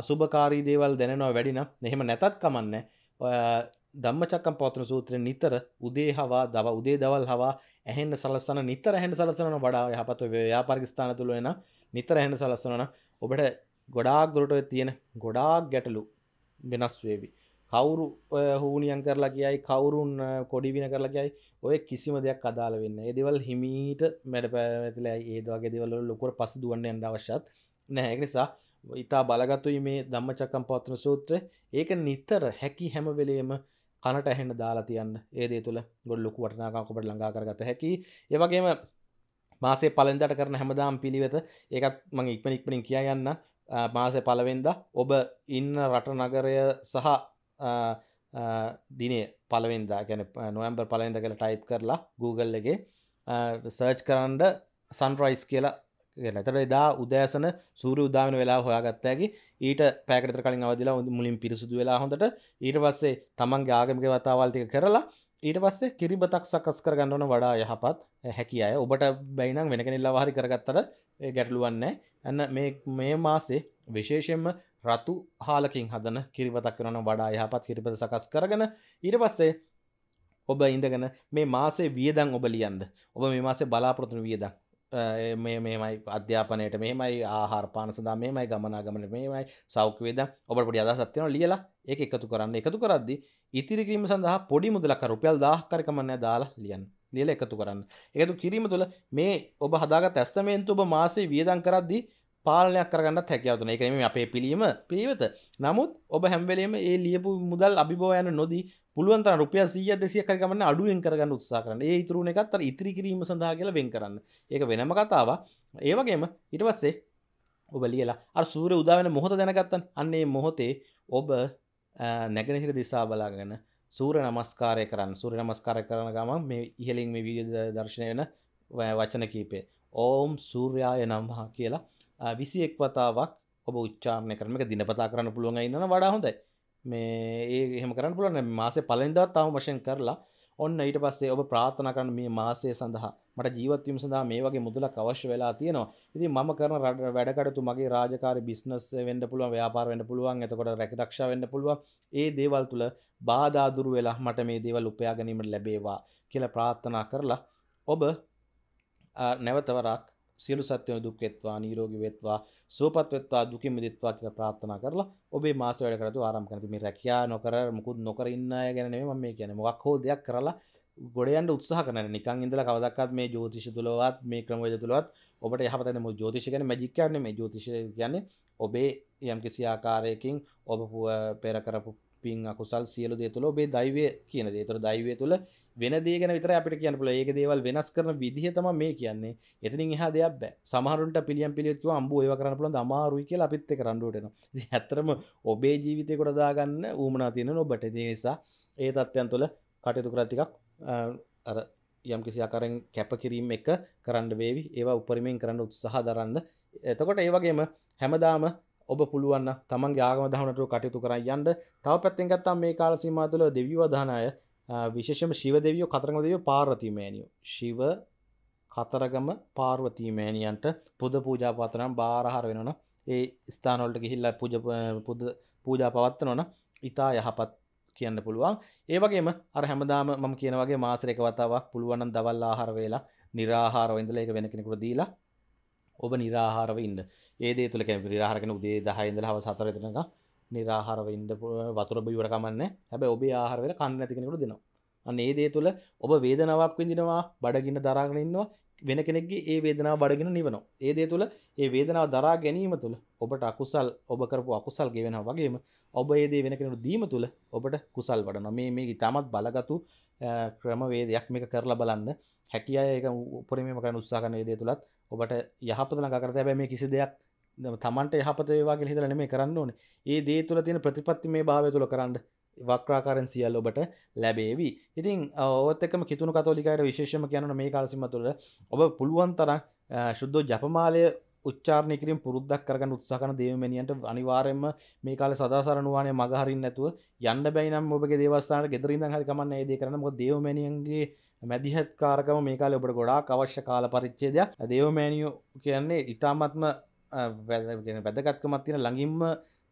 Speaker 1: අසුභකාරී දේවල් දැනවා වැඩින නෙහෙම නැතත් කමන්න ධම්මචක්කම් පවත්වන සූත්‍රය නිතර උදේ හවා දව උදේ දවල් හවා ඇහෙන්න සලස්සන නිතර හැඩ සලසන වඩා යහපත් ව්‍යාපාරික ස්ථාන තුළ වෙන නිතර හැඩ සලස්සනන ඔබට ගොඩාක් දුරට තියෙන ගොඩාක් ගැටලු වෙනස් වේවි කවුරු හූනියන් කරලා කියයි කවුරුන් කොඩිවින කරලා කියයි ඔය කිසිම දෙයක් අදාල වෙන්න එදවල් හිමීට මැඩ පැවැතිලා ඒදවාගේ දෙවල ලොකුර පස දුවන්න ඇන්ඩ අවශ්‍යත් නැහැ නිසා ඉතා බලගතුයි මේ ධම්මචක්කම් පවත්න සූත්‍ර ඒක නිතර හැකි හැමවෙලේම කනට ඇහෙන්න දාලා තියන්න ඒදේ තුළ ගොල් ලොකු වටනාකාකොපට ලඟා කරගත හැකි ඒවගේම මාසේ පලෙන්දට කරන හැමදාම් පිළිවෙත ඒකත් මං ඉක්ම ඉක්මනින් කිය යන්න මාස පලවෙන්ද ඔබ ඉන්න රට නගරය සහ දිනේ පලවෙන්දා ගැන නොවම්බර් පලෙන්ද කළ ටයිප් කරලා Googleගේ සර්ච් කරන්ඩ සන්රයිස් කියලා ඇතට එදා උදෑසන සූර උදාමන වෙලා හොයාගත්තෑකි ඊට පැකට කලින් අවදිලා මුලින් පිරිසුදු වෙලා හොඳට ඊට පස්සේ තමන්ගේ ආගමික වතාවල්තික කරලා ඊට පස්සේ කිරිබතක් සකස් කරගන්නවන වඩා යහපත් හැකි අය ඔබට බැයිනම් වෙනකෙනල්ලා වාහරි කරගත්තර ගැටලුවන්න ඇන්න මේ මාසේ විශේෂෙන්ම රතු හාලකින් හදන කිරිබතක් කරන වඩා යහපත් කිරිබත සකස් කරගෙන ඊට පස්සේ ඔබ ඉඳගෙන මේ මාසේ වියදං ඔබ ලියන්ද ඔබ මේ මාසේ බලාපොරතුන වියදක් මේ මේමයි අධ්‍යාපනයට මේමයි ආහාරපාන සඳහා මේමයි ගමනාගමන මේමයි සෞඛ්‍යවේද ඔබට පොඩි අදහසක් තියෙනවා ලියලා ඒක එකතු කරන්න එකතු කරද්දී ඉතිරි කිරීම සඳහා පොඩි මුදලක් අර රුපියල් 1000ක් කර කමන්නේ දාලා ලියන්න ලියලා එකතු කරන්න. එකතු කිරීම තුළ මේ ඔබ හදාගත් ඇස්තමේන්තු ඔබ මාසේ වියදම් කරද්දී පාලනයක් කරගන්නත් හැකවතුන එක මේ අපේ පිළිීම පිරිවත නමුත් ඔබ හැම්වලේම ඒ ලියපු මුදල් අභිබෝයන නොදී පුළුවන්තර රුපිය සිය දෙසිය කරගමන්න අඩුවෙන් කරගන්න උත්සා කරන ඒ ඉතුරුණ එකත්තර ඉතිරි කිරීම සඳහා කියල වෙන් කරන්න ඒක වෙනම කතාව ඒවගේම ඉට පස්සේ ඔබ ලියලා අ සූර උදාවෙන මොහොත දැනගත්තන් අන්නේ මොහොතේ ඔබ නැගෙනහිර දිසා බලාගෙන සූර නමස්කාරය කරන්න සූර නමස්කාරය කරන ගම මේ ඉහලින් මේ විඩිය දර්ශනය වෙන වචන කීපේ ඕම් සූර්යාය නම්හා කියලා විසි එක් වතාවක් ඔබ උච්චාරණය කරම එක දිනපතා කරන්න පුළුවන් ඉන්න වඩා හොඳයි මේ ඒ එහෙම කරන්න පුළුවන් මාසේ පලෙන්දා තාම වශයෙන් කරලා ඔන්න ඊට පස්සේ ඔබ ප්‍රාථනා කරන මේ මාසය සඳහා මට ජීවත්වීම සඳහා මේ වගේ මුදලක් අවශ්‍ය වෙලා තියෙනවා. ඉතින් මම කරන වැඩකටයුතු මගේ රාජකාරී බිස්නස් වෙන්න පුළුවන්, ව්‍යාපාර වෙන්න පුළුවන්, එතකොට රැකරක්ෂා වෙන්න පුළුවන්. ඒ දේවල් තුල බාධා දුරු වෙලා මට මේ දේවල් උපයා ගැනීමට ලැබේවා කියලා ප්‍රාර්ථනා කරලා ඔබ නැවත වරක් සියලු සත්‍යම දුක් වෙත්වා නිරෝගී වෙත්වා සුවපත් වෙත්වා දුකින් මිදෙත්වා කියලා ප්‍රාර්ථනා කරලා ඔබේ මාස වැඩ කරතු ආරම්භ කරන මේ රැකියා නොකර මුකුත් නොකර ඉන්න අය ගැන නෙමෙයි මම මේ කියන්නේ මොකක් හෝ දෙයක් කරලා ගොඩ යන්න උත්සාහ කරන නිකන් ඉඳලා කවදාවත් මේ ජ්‍යොතිෂ තුලවත් මේ ක්‍රමවේද තුලවත් ඔබට යහපත නැමු ජ්‍යොතිෂ කියන්නේ මැජික් කියන්නේ මේ ජ්‍යොතිෂ කියන්නේ ඔබේ යම්කිසි ආකාරයකින් ඔබ පෙර කරපු පින් අකුසල් සියලු දේ තුළ ඔබේ දෛවය කියන දේ. ඒතර දෛවය තුළ වෙන දේගෙන විතර අපිට කියන්න පුළුවන්. ඒක දේවල් වෙනස් කරන විදිහ තමයි මේ කියන්නේ. එතනින් එහා දෙයක් බෑ. සමහරුන්ට පිළියම් පිළියෙත් කිව්වා අම්බෝ ඒව කරන්න පුළුවන් ද අමාරුයි කියලා අපිත් එක්ක රණ්ඩුවට එනවා. ඉතින් ඇත්තටම ඔබේ ජීවිතේ කොට දාගන්න ඌමනා තියෙනවා ඔබට. ඒ නිසා ඒ தත්යන් තුළ කටයුතු කරලා ටිකක් අර යම් කිසි ආකාරයෙන් කැප කිරීම එක කරන්න වේවි ඒවා උපරිමයෙන් කරන්න උත්සාහ දරන්න එතකොට ඒ වගේම හැමදාම ඔබ පුළුවන් තමන්ගේ ආගම දහමනට කටයුතු කරන් යන්න තව පැත්තෙන් ගත්තාම මේ කාල සීමාව තුළ දෙවියෝ දාන අය විශේෂම ශිවදවියෝ කතරගම දෙවියෝ පාර්වතීමෑනියෝ ශිව කතරගම පාර්වතීමෑනියන්ට පුද පූජාපාතනම් බාරහර වෙනන ඒ ස්ථානොල්ට ගිහිල්ල පුජ පුද පූජා පවත්ත නොන ඉතා යහපත් කියන්න පුළුවන් ඒවගේම අර හැමදාම මම කියනවගේ මාසරක වතාවක් පුළුවන්න දවල් ආහාර වෙලා නිරාහාරව ඉඳලා ඒක වෙන කෙනෙකුට දීලා ඔබ නිරාහාරව ඉන්න ඒ දේ තුළ කැම නිරාහාර කෙනෙකු උදේ 10 ඉඳලා හවස 4 වෙනකම් නිරාහාරව ඉද වතුර බිවර කමන්න හැබැ ඔබේ ආහාරවෙල කන්න ඇතිකෙනකට දෙනවා අන්න ඒ දේ තුළ ඔබ වේදනාවක් විඳිනවා බඩගින්න දරාගෙන ඉන්නවා වෙන කෙනෙක්ගේ ඒ වේදනාව බඩගෙන නිවනවා ඒ දේ තුළ ඒ වේදනාව දරා ගැනීම තුළ ඔබට අකුසල් ඔබ කරපු අකුසල් ගෙවෙනවා වගේම ඔබ ඒ දේ වෙන කෙනෙකුට දීම තුළ ඔබට කුසල් වඩනවා මේ මේ ඉතාමත් බලගතු ක්‍රමවේදයක් මේක කරලා බලන්න හැකියාව ඒක උපරිමයෙන් කරන්න උත්සාහ කරන ඒ දේ තුලත් ඔබට යහපත ළඟා කරත හැබැයි මේ කිසි දෙයක් තමන්ට යහපත වේවාගේ හිතල නෙමේ කරන්න ඕන ඒ දේ තුළ තියෙන ප්‍රතිපත්ති මේ භාවය තුළ කරන්න වක්්‍රාකාරෙන් සියල් ඔබට ලැබේවි ඉතින් ඔත්තකම කිතුුණු කතෝලිකයට විශේෂම කියනන මේ කාලසිම තුළ ඔබ පුළුවන් තරම් ශුද්ධෝ ජපමාලය උච්චාරණය කිරින් පුරුද්දක් කරගන්න උත්සාහන දේවමනියන්ට අනිවාරයෙන්ම මේ කාල සදාසරණවානය මගහරින් නැතුව යන්න බැයිනම් ඔබගේ දේවස්ථානට ගෙදරින්ද හරි කමන්න ඒද කරන දේවමනියන්ගේ මැදිහත් කාරකම මේ කාල ඔබට ගොඩා අවශ්‍ය කාල පරිච්චේදයක් දේවමෑනියෝ කියන්නේ ඉතාමත්ම වැැ වැදගත්කමත් තියෙන ළඟින්ම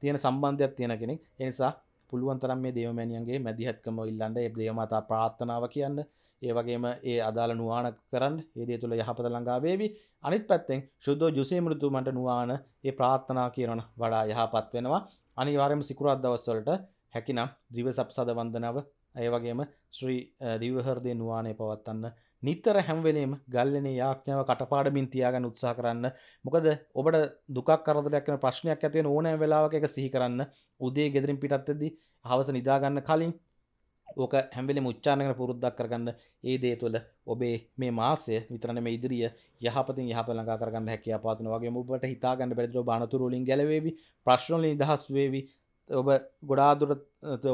Speaker 1: තියෙන සම්බන්ධයක් තියෙන කෙනෙක් එනිසා පුළුවන් තරම් මේ දේවමැනියන්ගේ මැදිහත්කම ඉල්ලන්ඩ එබ්ලේමතා ප්‍රාත්ථනාව කියන්න ඒවගේම ඒ අදාළ නුවාන කරන්න ඒදේ තුළ යහපත ළඟාවේවි අනිත් පැත්තෙන් ශුද්ධෝ ජුසේ මෘතුමට නුවාන ඒ ප්‍රාත්ථනා කියරන වඩා යහපත් වෙනවා අනිවාරම සිකුරත් දවස්වලට හැකිනම් දිව සප්සද වන්දනාව ඒවගේම ශ්‍රී දිවහරදය නුවානය පවත්වන්න නිතර හැම්වෙලේම ගල්ලනේ යාඥාව කටපාඩමින් තියාගන්න උත්සා කරන්න මොකද ඔබට දුකක් කරදරයක්න ප්‍රශ්නයක් ඇතිවෙන ඕනෑ වෙලාවක එක සිහි කරන්න උදේ ගෙදරින් පිටත්තදී හවස නිදාගන්න කලින් ඕක හැම්වෙලි මුච්චානකන පුරුද්දක් කරගන්න ඒ දේ තුළ ඔබේ මේ මාසය විතරන මේ ඉදිරිය යහපති යහපලඟා කරගන්න හැකිය පාතන වගේ ඔබට හිතාගන්න බැදිර බානතුරුලින් ගැලවේවි ප්‍රශ්නලින් දහස් වේවි ඔබ ගොඩාදුරත්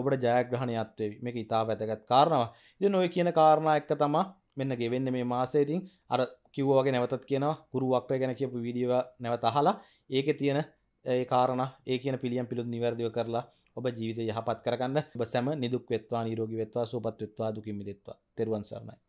Speaker 1: ඔබට ජයග්‍රහණයත්වේ මේක ඉතා වැදගත් කාරණවා ඉ නොය කියන කාරණා එක්ක තමා මෙන්න ගෙවෙන්න මේ මාසේතින් අර කිව්වගේ නැවතත් කියන ගුරුවක්ව ගැන කියපු විඩියව නැවත අහලා ඒක තියෙන ඒ කාරණ ඒ කියන පිළියම් පිළුත් නිවැරදිව කරලා ඔබ ජීවිත යහපත් කරගන්න ඔබ සැම නිදුක් වෙත්වා නිරෝගී වෙත්වා සුවපත් වෙත්වා දුකින් මිදෙත්වා තෙරුවන් සරණයි